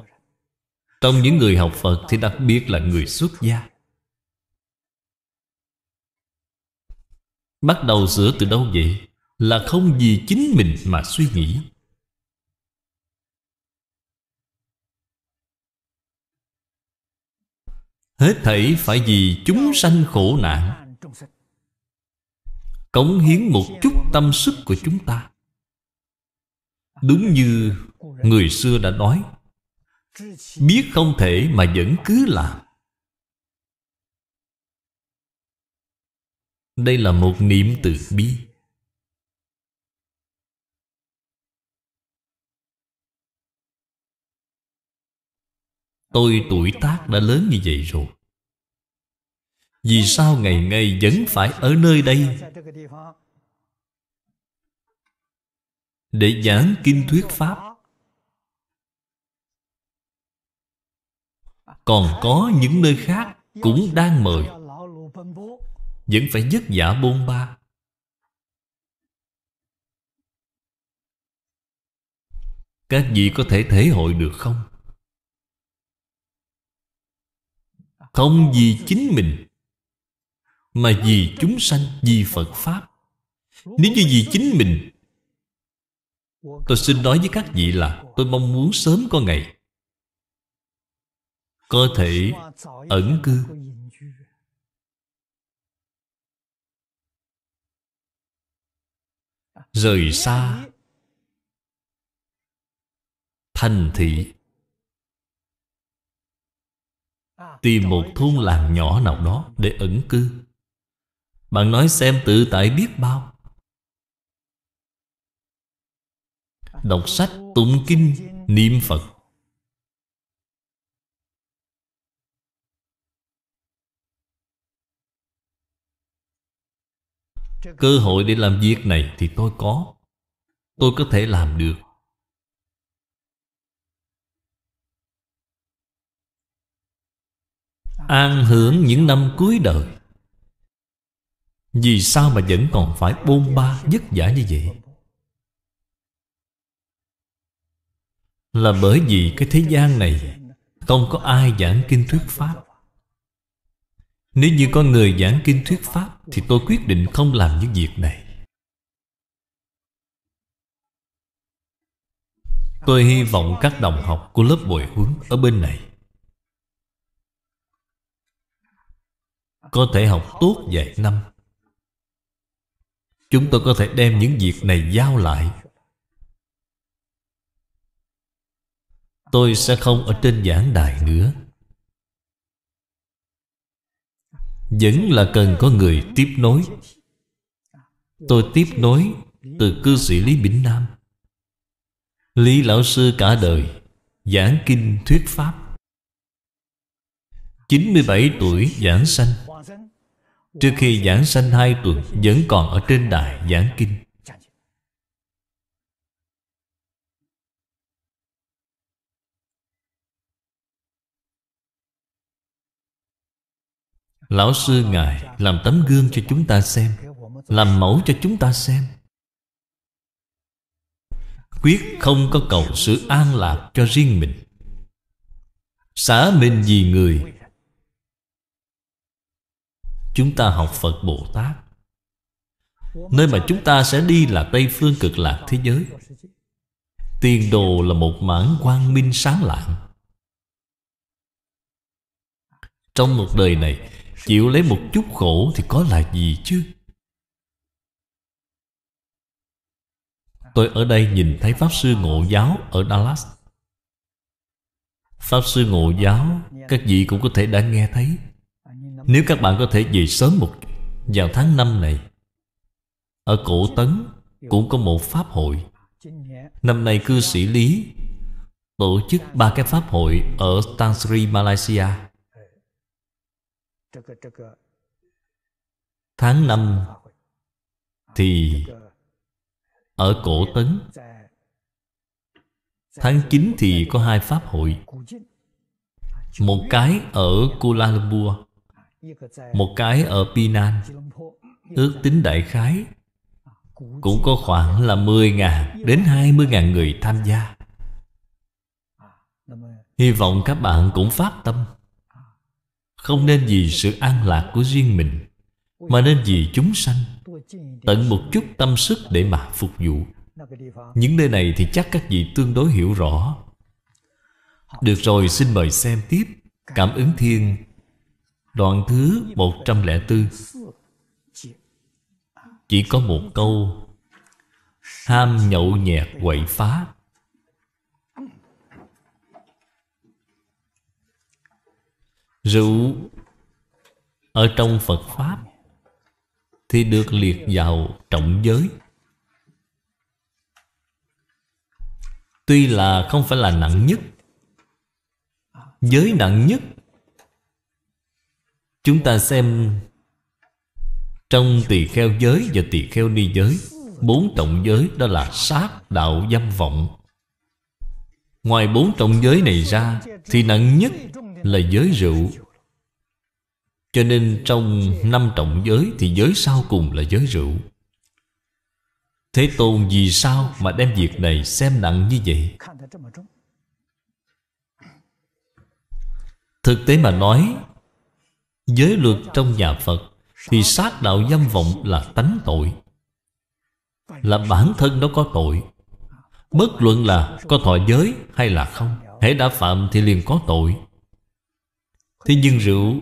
Trong những người học Phật thì đặc biệt là người xuất gia Bắt đầu sửa từ đâu vậy? là không vì chính mình mà suy nghĩ hết thảy phải vì chúng sanh khổ nạn cống hiến một chút tâm sức của chúng ta đúng như người xưa đã nói biết không thể mà vẫn cứ làm đây là một niệm từ bi Tôi tuổi tác đã lớn như vậy rồi Vì sao ngày ngày vẫn phải ở nơi đây Để giảng kinh thuyết Pháp Còn có những nơi khác Cũng đang mời Vẫn phải vất vả bôn ba Các vị có thể thể hội được không? Không vì chính mình Mà vì chúng sanh, vì Phật Pháp Nếu như vì chính mình Tôi xin nói với các vị là Tôi mong muốn sớm có ngày Có thể ẩn cư Rời xa Thành thị Tìm một thôn làng nhỏ nào đó để ẩn cư Bạn nói xem tự tại biết bao Đọc sách, tụng kinh, niệm Phật Cơ hội để làm việc này thì tôi có Tôi có thể làm được An hưởng những năm cuối đời Vì sao mà vẫn còn phải bôn ba vất vả như vậy Là bởi vì cái thế gian này Không có ai giảng kinh thuyết Pháp Nếu như con người giảng kinh thuyết Pháp Thì tôi quyết định không làm những việc này Tôi hy vọng các đồng học của lớp bồi huấn ở bên này có thể học tốt vài năm chúng tôi có thể đem những việc này giao lại tôi sẽ không ở trên giảng đài nữa vẫn là cần có người tiếp nối tôi tiếp nối từ cư sĩ lý bỉnh nam lý lão sư cả đời giảng kinh thuyết pháp 97 tuổi giảng sanh Trước khi giảng sanh hai tuần Vẫn còn ở trên đài giảng kinh Lão sư Ngài làm tấm gương cho chúng ta xem Làm mẫu cho chúng ta xem Quyết không có cầu sự an lạc cho riêng mình Xả mình vì người chúng ta học Phật Bồ Tát Nơi mà chúng ta sẽ đi là Tây Phương cực lạc thế giới Tiền đồ là một mảng quang minh sáng lạng Trong một đời này Chịu lấy một chút khổ thì có là gì chứ Tôi ở đây nhìn thấy Pháp Sư Ngộ Giáo ở Dallas Pháp Sư Ngộ Giáo Các vị cũng có thể đã nghe thấy nếu các bạn có thể về sớm một vào tháng năm này Ở Cổ Tấn cũng có một pháp hội Năm nay cư sĩ Lý tổ chức ba cái pháp hội ở Tan Sri, Malaysia Tháng năm thì ở Cổ Tấn Tháng 9 thì có hai pháp hội Một cái ở Kuala Lumpur một cái ở Pinan Ước tính đại khái Cũng có khoảng là 10.000 đến 20.000 người tham gia Hy vọng các bạn cũng phát tâm Không nên vì sự an lạc của riêng mình Mà nên vì chúng sanh Tận một chút tâm sức để mà phục vụ Những nơi này thì chắc các vị tương đối hiểu rõ Được rồi xin mời xem tiếp Cảm ứng thiên Đoạn thứ 104 Chỉ có một câu Ham nhậu nhẹt quậy phá Rượu Ở trong Phật Pháp Thì được liệt vào trọng giới Tuy là không phải là nặng nhất Giới nặng nhất Chúng ta xem Trong tỳ kheo giới và tỳ kheo ni giới Bốn trọng giới đó là sát, đạo, dâm vọng Ngoài bốn trọng giới này ra Thì nặng nhất là giới rượu Cho nên trong năm trọng giới Thì giới sau cùng là giới rượu Thế Tôn vì sao mà đem việc này xem nặng như vậy? Thực tế mà nói Giới luật trong nhà Phật Thì sát đạo dâm vọng là tánh tội Là bản thân nó có tội Bất luận là có thọ giới hay là không Hãy đã phạm thì liền có tội Thế nhưng rượu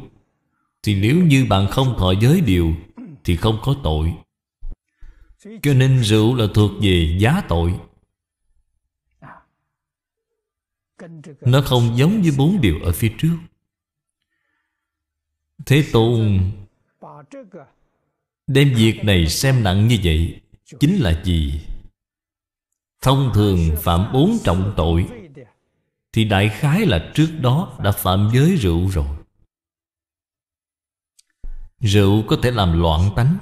Thì nếu như bạn không thọ giới điều Thì không có tội Cho nên rượu là thuộc về giá tội Nó không giống như bốn điều ở phía trước Thế Tôn Đem việc này xem nặng như vậy Chính là gì? Thông thường phạm bốn trọng tội Thì đại khái là trước đó đã phạm giới rượu rồi Rượu có thể làm loạn tánh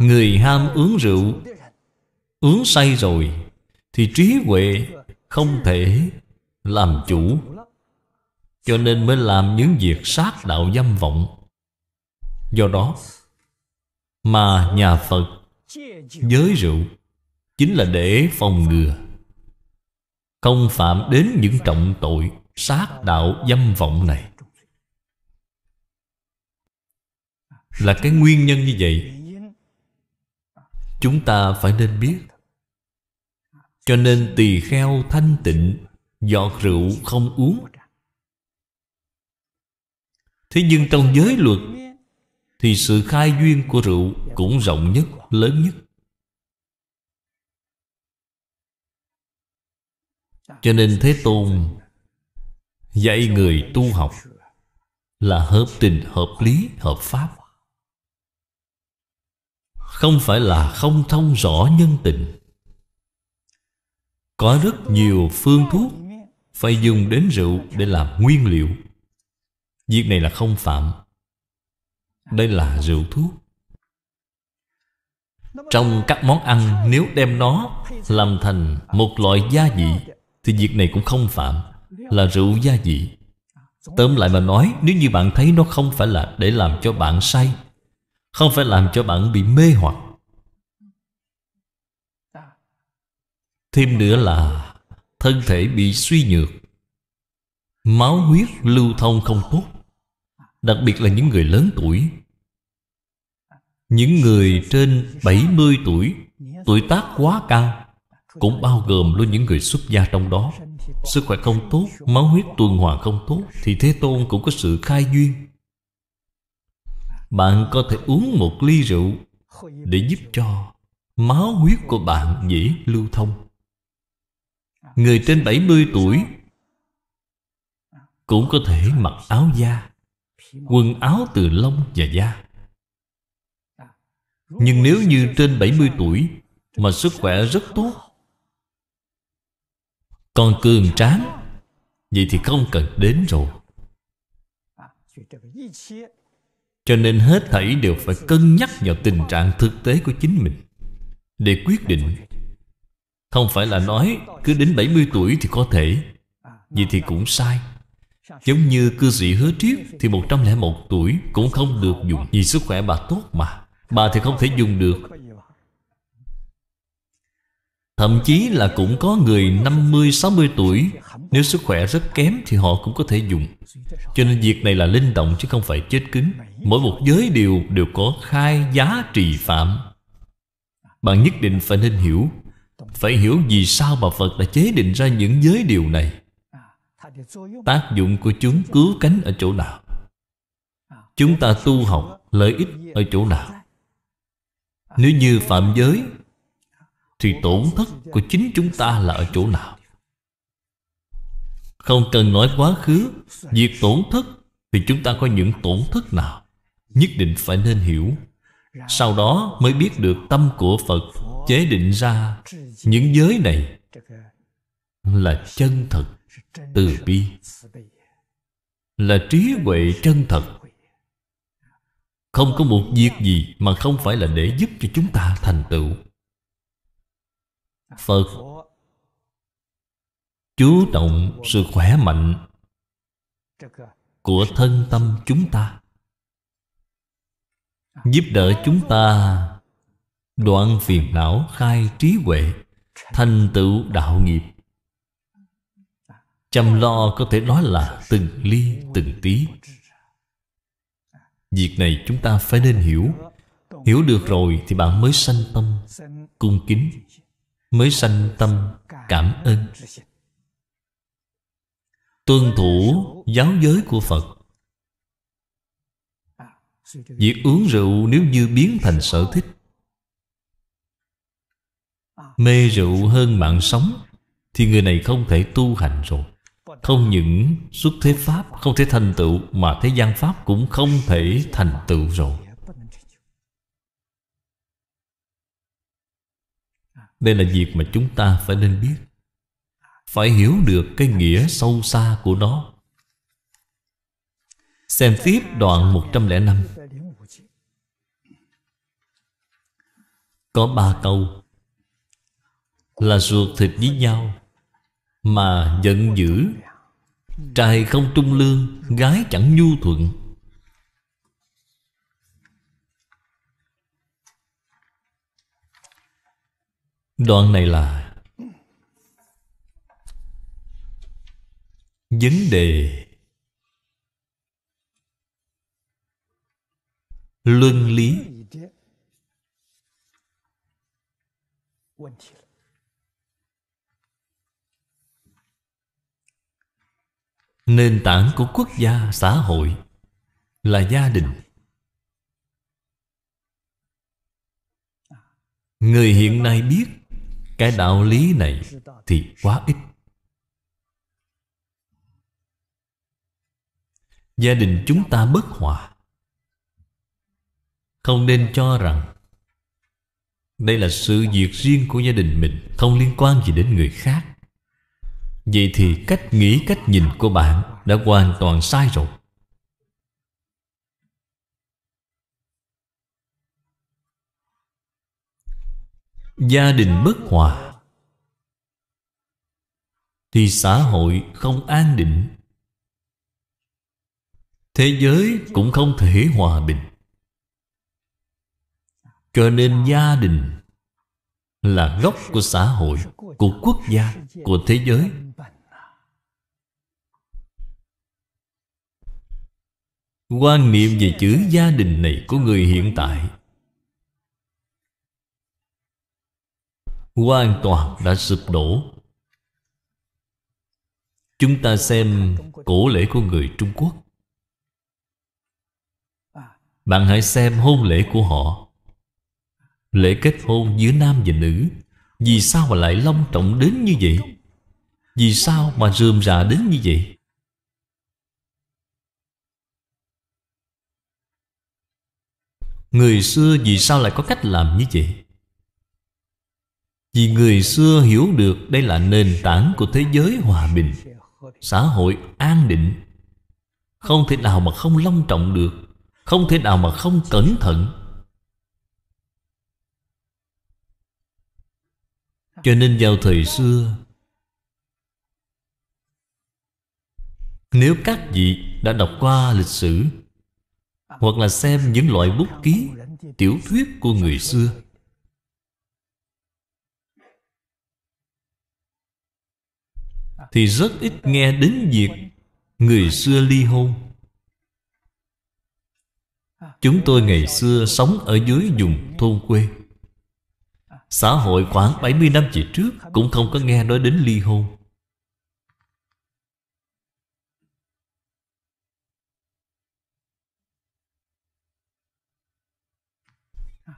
Người ham uống rượu Uống say rồi Thì trí huệ không thể làm chủ cho nên mới làm những việc sát đạo dâm vọng do đó mà nhà phật giới rượu chính là để phòng ngừa không phạm đến những trọng tội sát đạo dâm vọng này là cái nguyên nhân như vậy chúng ta phải nên biết cho nên tỳ kheo thanh tịnh giọt rượu không uống thế nhưng trong giới luật thì sự khai duyên của rượu cũng rộng nhất lớn nhất cho nên thế tôn dạy người tu học là hợp tình hợp lý hợp pháp không phải là không thông rõ nhân tình có rất nhiều phương thuốc phải dùng đến rượu để làm nguyên liệu việc này là không phạm đây là rượu thuốc trong các món ăn nếu đem nó làm thành một loại gia vị thì việc này cũng không phạm là rượu gia vị tóm lại mà nói nếu như bạn thấy nó không phải là để làm cho bạn say không phải làm cho bạn bị mê hoặc thêm nữa là thân thể bị suy nhược máu huyết lưu thông không tốt đặc biệt là những người lớn tuổi những người trên 70 tuổi tuổi tác quá cao cũng bao gồm luôn những người xuất gia trong đó sức khỏe không tốt máu huyết tuần hoàn không tốt thì thế tôn cũng có sự khai duyên bạn có thể uống một ly rượu để giúp cho máu huyết của bạn dễ lưu thông Người trên 70 tuổi Cũng có thể mặc áo da Quần áo từ lông và da Nhưng nếu như trên 70 tuổi Mà sức khỏe rất tốt Còn cường tráng Vậy thì không cần đến rồi Cho nên hết thảy đều phải cân nhắc vào tình trạng thực tế của chính mình Để quyết định không phải là nói cứ đến 70 tuổi thì có thể vậy thì cũng sai Giống như cư sĩ hứa triết Thì 101 tuổi cũng không được dùng Vì sức khỏe bà tốt mà Bà thì không thể dùng được Thậm chí là cũng có người 50-60 tuổi Nếu sức khỏe rất kém thì họ cũng có thể dùng Cho nên việc này là linh động chứ không phải chết cứng Mỗi một giới đều đều có khai giá trì phạm Bạn nhất định phải nên hiểu phải hiểu vì sao mà Phật đã chế định ra những giới điều này Tác dụng của chúng cứu cánh ở chỗ nào Chúng ta tu học lợi ích ở chỗ nào Nếu như phạm giới Thì tổn thất của chính chúng ta là ở chỗ nào Không cần nói quá khứ Việc tổn thất Thì chúng ta có những tổn thất nào Nhất định phải nên hiểu Sau đó mới biết được tâm của Phật chế định ra những giới này là chân thật từ bi là trí huệ chân thật không có một việc gì mà không phải là để giúp cho chúng ta thành tựu phật chú trọng sự khỏe mạnh của thân tâm chúng ta giúp đỡ chúng ta Đoạn phiền não khai trí huệ Thành tựu đạo nghiệp Chăm lo có thể nói là từng ly từng tí Việc này chúng ta phải nên hiểu Hiểu được rồi thì bạn mới sanh tâm Cung kính Mới sanh tâm cảm ơn Tuân thủ giáo giới của Phật Việc uống rượu nếu như biến thành sở thích mê rượu hơn mạng sống thì người này không thể tu hành rồi không những xuất thế pháp không thể thành tựu mà thế gian pháp cũng không thể thành tựu rồi đây là việc mà chúng ta phải nên biết phải hiểu được cái nghĩa sâu xa của nó xem tiếp đoạn 105 có ba câu là ruột thịt với nhau mà giận dữ trai không trung lương gái chẳng nhu thuận đoạn này là vấn đề luân lý Nền tảng của quốc gia xã hội là gia đình Người hiện nay biết cái đạo lý này thì quá ít Gia đình chúng ta bất hòa Không nên cho rằng Đây là sự việc riêng của gia đình mình Không liên quan gì đến người khác Vậy thì cách nghĩ cách nhìn của bạn Đã hoàn toàn sai rồi Gia đình bất hòa Thì xã hội không an định Thế giới cũng không thể hòa bình Cho nên gia đình Là gốc của xã hội Của quốc gia Của thế giới quan niệm về chữ gia đình này của người hiện tại hoàn toàn đã sụp đổ chúng ta xem cổ lễ của người trung quốc bạn hãy xem hôn lễ của họ lễ kết hôn giữa nam và nữ vì sao mà lại long trọng đến như vậy vì sao mà rườm rà đến như vậy Người xưa vì sao lại có cách làm như vậy? Vì người xưa hiểu được đây là nền tảng của thế giới hòa bình Xã hội an định Không thể nào mà không long trọng được Không thể nào mà không cẩn thận Cho nên vào thời xưa Nếu các vị đã đọc qua lịch sử hoặc là xem những loại bút ký Tiểu thuyết của người xưa Thì rất ít nghe đến việc Người xưa ly hôn Chúng tôi ngày xưa sống ở dưới vùng thôn quê Xã hội khoảng 70 năm về trước Cũng không có nghe nói đến ly hôn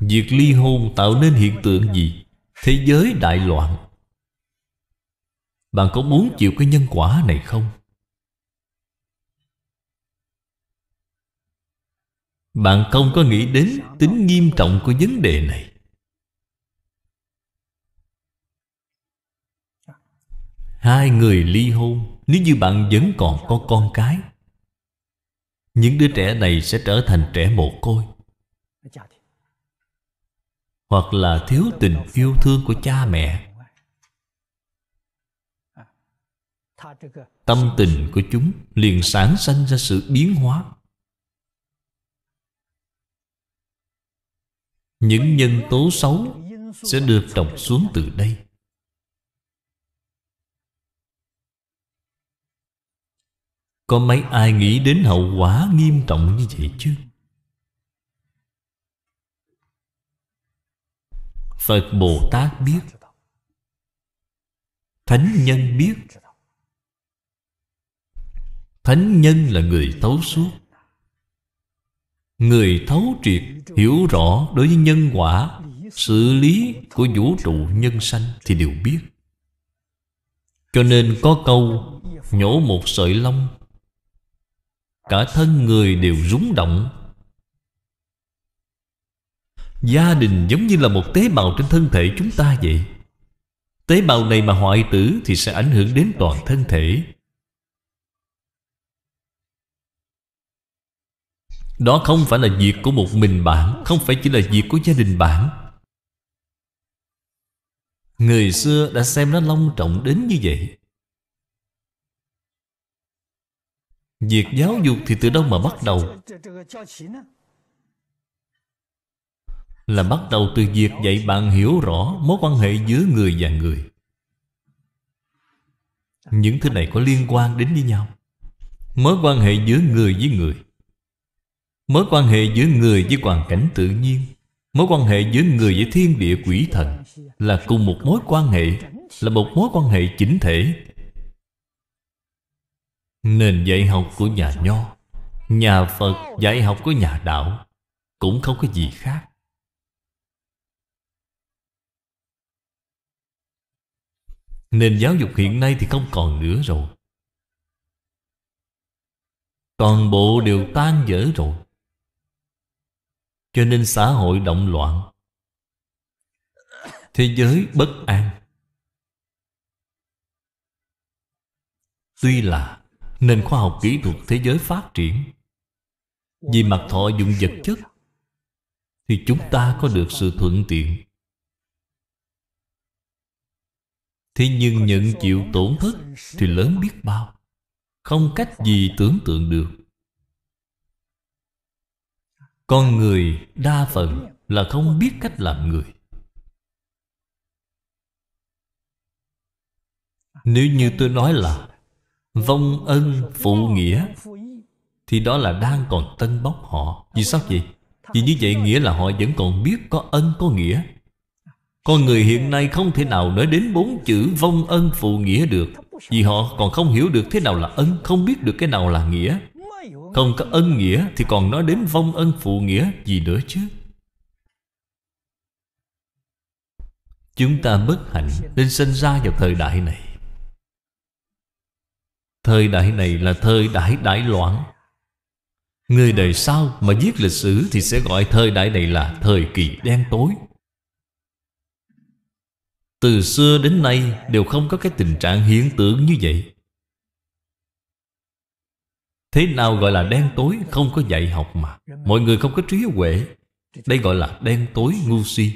Việc ly hôn tạo nên hiện tượng gì? Thế giới đại loạn Bạn có muốn chịu cái nhân quả này không? Bạn không có nghĩ đến tính nghiêm trọng của vấn đề này Hai người ly hôn Nếu như bạn vẫn còn có con cái Những đứa trẻ này sẽ trở thành trẻ mồ côi hoặc là thiếu tình yêu thương của cha mẹ tâm tình của chúng liền sản sinh ra sự biến hóa những nhân tố xấu sẽ được trồng xuống từ đây có mấy ai nghĩ đến hậu quả nghiêm trọng như vậy chứ Phật Bồ Tát biết Thánh nhân biết Thánh nhân là người thấu suốt Người thấu triệt hiểu rõ đối với nhân quả xử lý của vũ trụ nhân sanh thì đều biết Cho nên có câu Nhổ một sợi lông Cả thân người đều rúng động Gia đình giống như là một tế bào trên thân thể chúng ta vậy Tế bào này mà hoại tử thì sẽ ảnh hưởng đến toàn thân thể Đó không phải là việc của một mình bạn Không phải chỉ là việc của gia đình bạn Người xưa đã xem nó long trọng đến như vậy Việc giáo dục thì từ đâu mà bắt đầu là bắt đầu từ việc dạy bạn hiểu rõ mối quan hệ giữa người và người những thứ này có liên quan đến với nhau mối quan hệ giữa người với người mối quan hệ giữa người với hoàn cảnh tự nhiên mối quan hệ giữa người với thiên địa quỷ thần là cùng một mối quan hệ là một mối quan hệ chỉnh thể nền dạy học của nhà nho nhà phật dạy học của nhà đạo cũng không có gì khác Nền giáo dục hiện nay thì không còn nữa rồi Toàn bộ đều tan vỡ rồi Cho nên xã hội động loạn Thế giới bất an Tuy là nền khoa học kỹ thuật thế giới phát triển Vì mặt thọ dụng vật chất Thì chúng ta có được sự thuận tiện Thế nhưng nhận chịu tổn thất Thì lớn biết bao Không cách gì tưởng tượng được Con người đa phần là không biết cách làm người Nếu như tôi nói là Vong ân phụ nghĩa Thì đó là đang còn tân bốc họ Vì sao vậy? Vì như vậy nghĩa là họ vẫn còn biết có ân có nghĩa con người hiện nay không thể nào nói đến bốn chữ vong ân phụ nghĩa được Vì họ còn không hiểu được thế nào là ân Không biết được cái nào là nghĩa Không có ân nghĩa thì còn nói đến vong ân phụ nghĩa gì nữa chứ Chúng ta bất hạnh nên sinh ra vào thời đại này Thời đại này là thời đại đại loạn Người đời sau mà viết lịch sử thì sẽ gọi thời đại này là thời kỳ đen tối từ xưa đến nay đều không có cái tình trạng hiện tượng như vậy Thế nào gọi là đen tối Không có dạy học mà Mọi người không có trí huệ Đây gọi là đen tối ngu si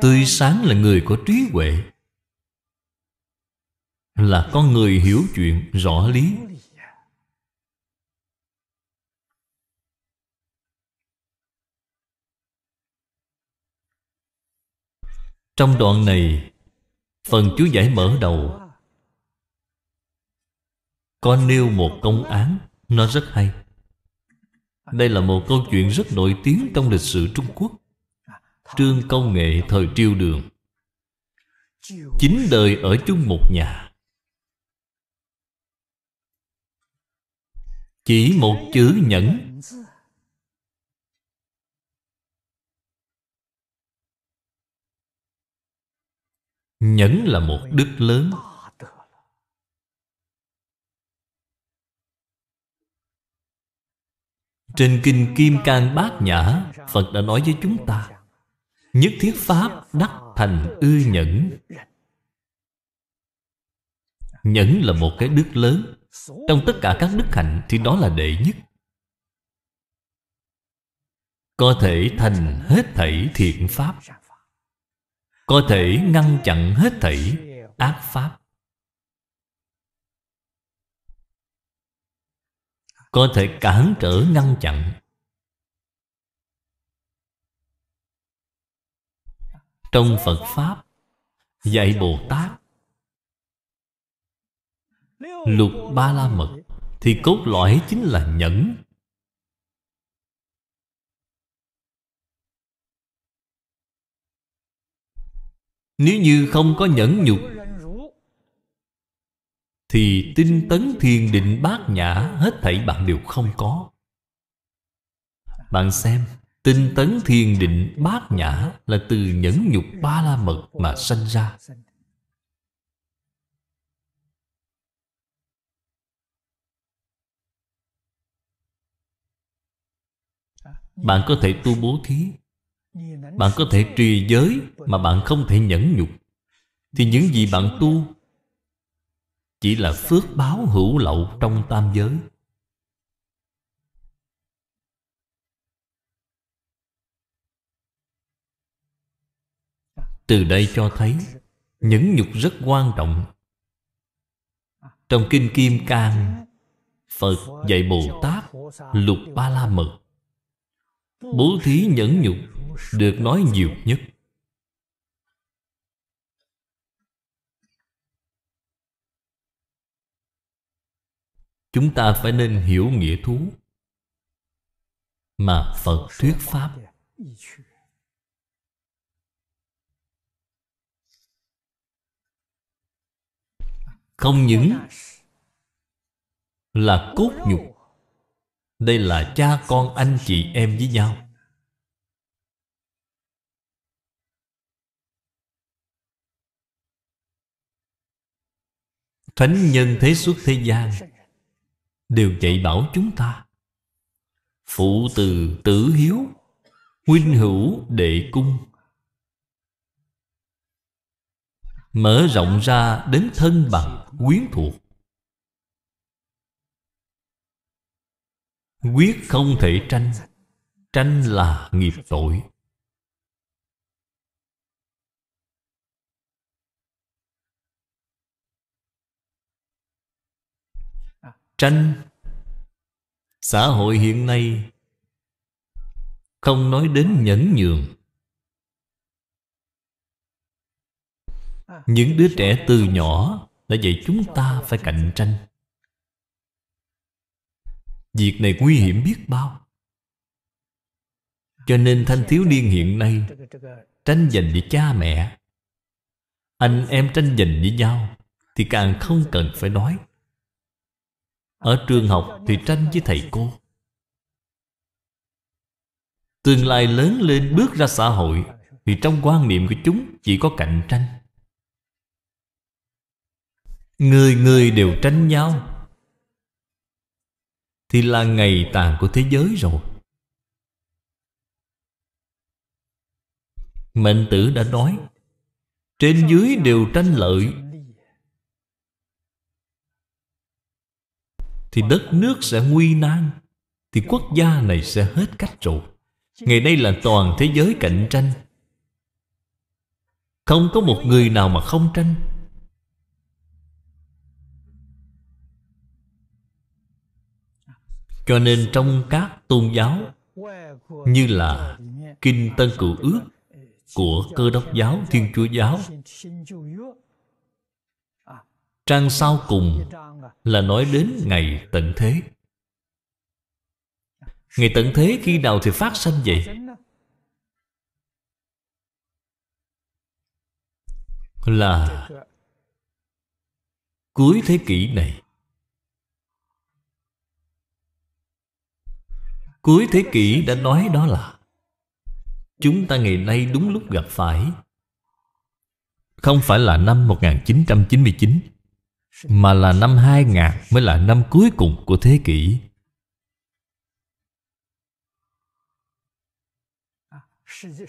Tươi sáng là người có trí huệ Là con người hiểu chuyện, rõ lý Trong đoạn này Phần chú giải mở đầu Có nêu một công án Nó rất hay Đây là một câu chuyện rất nổi tiếng Trong lịch sử Trung Quốc Trương công nghệ thời triều đường Chính đời ở chung một nhà Chỉ một chữ nhẫn Nhẫn là một đức lớn Trên Kinh Kim Cang Bát Nhã Phật đã nói với chúng ta Nhất thiết Pháp đắc thành ư nhẫn Nhẫn là một cái đức lớn Trong tất cả các đức hạnh thì đó là đệ nhất Có thể thành hết thảy thiện Pháp có thể ngăn chặn hết thảy ác pháp có thể cản trở ngăn chặn trong phật pháp dạy bồ tát lục ba la mật thì cốt lõi chính là nhẫn Nếu như không có nhẫn nhục Thì tinh tấn thiền định bát nhã Hết thảy bạn đều không có Bạn xem Tinh tấn thiền định bát nhã Là từ nhẫn nhục ba la mật mà sanh ra Bạn có thể tu bố thí bạn có thể trì giới mà bạn không thể nhẫn nhục thì những gì bạn tu chỉ là phước báo hữu lậu trong tam giới từ đây cho thấy nhẫn nhục rất quan trọng trong kinh kim cang phật dạy bồ tát lục ba la mật bố thí nhẫn nhục được nói nhiều nhất chúng ta phải nên hiểu nghĩa thú mà phật thuyết pháp không những là cốt nhục đây là cha con anh chị em với nhau Thánh nhân thế xuất thế gian Đều dạy bảo chúng ta Phụ từ tử hiếu Huynh hữu đệ cung Mở rộng ra đến thân bằng quyến thuộc Quyết không thể tranh Tranh là nghiệp tội tranh xã hội hiện nay không nói đến nhẫn nhường những đứa trẻ từ nhỏ đã dạy chúng ta phải cạnh tranh việc này nguy hiểm biết bao cho nên thanh thiếu niên hiện nay tranh giành với cha mẹ anh em tranh giành với nhau thì càng không cần phải nói ở trường học thì tranh với thầy cô Tương lai lớn lên bước ra xã hội Thì trong quan niệm của chúng chỉ có cạnh tranh Người người đều tranh nhau Thì là ngày tàn của thế giới rồi Mệnh tử đã nói Trên dưới đều tranh lợi thì đất nước sẽ nguy nan thì quốc gia này sẽ hết cách rồi ngày nay là toàn thế giới cạnh tranh không có một người nào mà không tranh cho nên trong các tôn giáo như là kinh tân cựu ước của cơ đốc giáo thiên chúa giáo trang sau cùng là nói đến ngày tận thế ngày tận thế khi nào thì phát sinh vậy là cuối thế kỷ này cuối thế kỷ đã nói đó là chúng ta ngày nay đúng lúc gặp phải không phải là năm 1999 mà là năm 2000 mới là năm cuối cùng của thế kỷ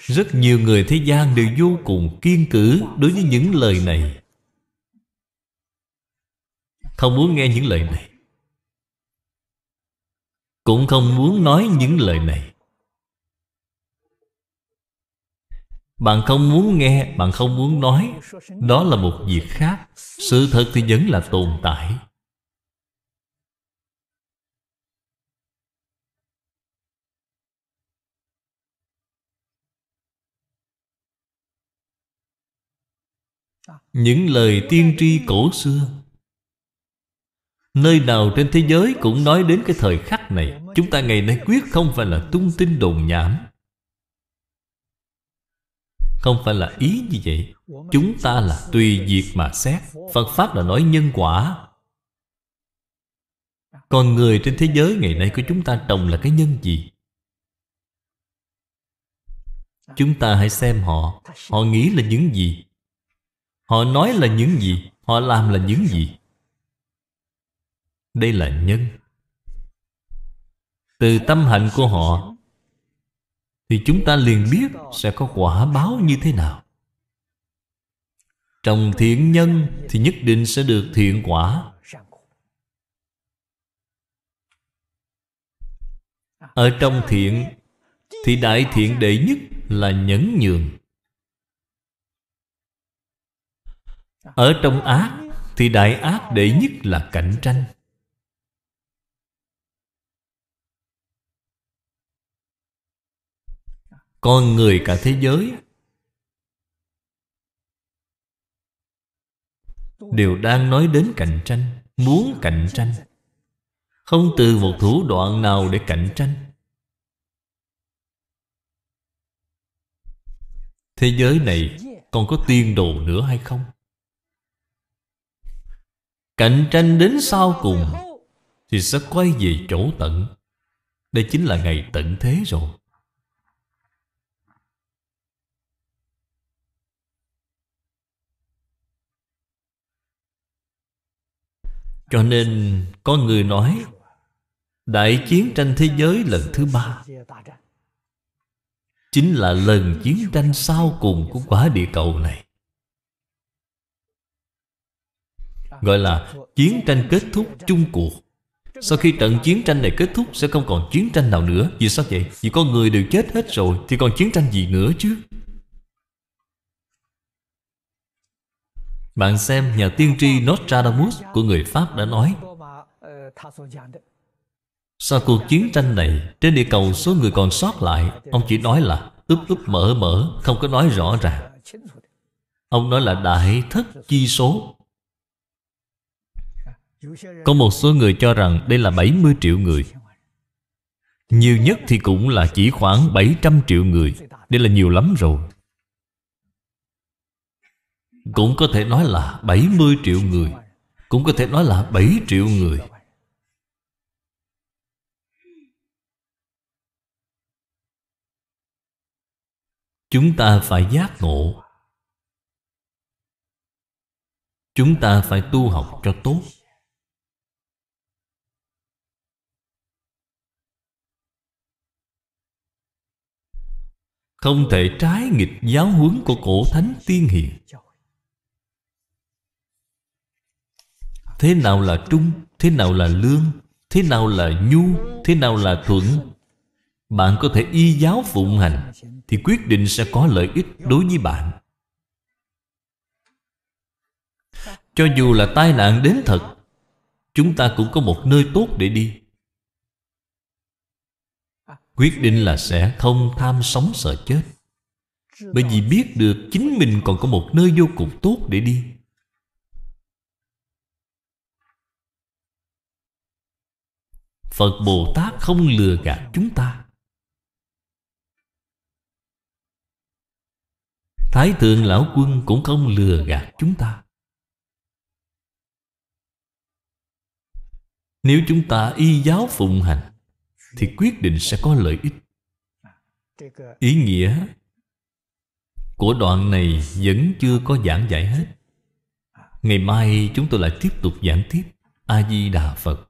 Rất nhiều người thế gian đều vô cùng kiên cử đối với những lời này Không muốn nghe những lời này Cũng không muốn nói những lời này Bạn không muốn nghe, bạn không muốn nói Đó là một việc khác Sự thật thì vẫn là tồn tại Những lời tiên tri cổ xưa Nơi nào trên thế giới cũng nói đến cái thời khắc này Chúng ta ngày nay quyết không phải là tung tin đồn nhảm không phải là ý như vậy Chúng ta là tùy diệt mà xét Phật Pháp là nói nhân quả Còn người trên thế giới ngày nay của chúng ta trồng là cái nhân gì? Chúng ta hãy xem họ Họ nghĩ là những gì? Họ nói là những gì? Họ làm là những gì? Đây là nhân Từ tâm hạnh của họ thì chúng ta liền biết sẽ có quả báo như thế nào. Trồng thiện nhân thì nhất định sẽ được thiện quả. Ở trong thiện thì đại thiện đệ nhất là nhẫn nhường. Ở trong ác thì đại ác đệ nhất là cạnh tranh. con người cả thế giới đều đang nói đến cạnh tranh muốn cạnh tranh không từ một thủ đoạn nào để cạnh tranh thế giới này còn có tiên đồ nữa hay không cạnh tranh đến sau cùng thì sẽ quay về chỗ tận đây chính là ngày tận thế rồi Cho nên có người nói Đại chiến tranh thế giới lần thứ ba Chính là lần chiến tranh sau cùng của quả địa cầu này Gọi là chiến tranh kết thúc chung cuộc Sau khi trận chiến tranh này kết thúc Sẽ không còn chiến tranh nào nữa Vì sao vậy? Vì con người đều chết hết rồi Thì còn chiến tranh gì nữa chứ? Bạn xem nhà tiên tri Nostradamus của người Pháp đã nói Sau cuộc chiến tranh này Trên địa cầu số người còn sót lại Ông chỉ nói là úp úp mở mở Không có nói rõ ràng Ông nói là đại thất chi số Có một số người cho rằng đây là 70 triệu người Nhiều nhất thì cũng là chỉ khoảng 700 triệu người Đây là nhiều lắm rồi cũng có thể nói là 70 triệu người Cũng có thể nói là 7 triệu người Chúng ta phải giác ngộ Chúng ta phải tu học cho tốt Không thể trái nghịch giáo huấn của cổ thánh tiên hiền Thế nào là trung, thế nào là lương, thế nào là nhu, thế nào là thuận Bạn có thể y giáo phụng hành Thì quyết định sẽ có lợi ích đối với bạn Cho dù là tai nạn đến thật Chúng ta cũng có một nơi tốt để đi Quyết định là sẽ không tham sống sợ chết Bởi vì biết được chính mình còn có một nơi vô cùng tốt để đi Phật Bồ Tát không lừa gạt chúng ta Thái Thượng Lão Quân cũng không lừa gạt chúng ta Nếu chúng ta y giáo phụng hành Thì quyết định sẽ có lợi ích Ý nghĩa của đoạn này vẫn chưa có giảng giải hết Ngày mai chúng tôi lại tiếp tục giảng tiếp A-di-đà Phật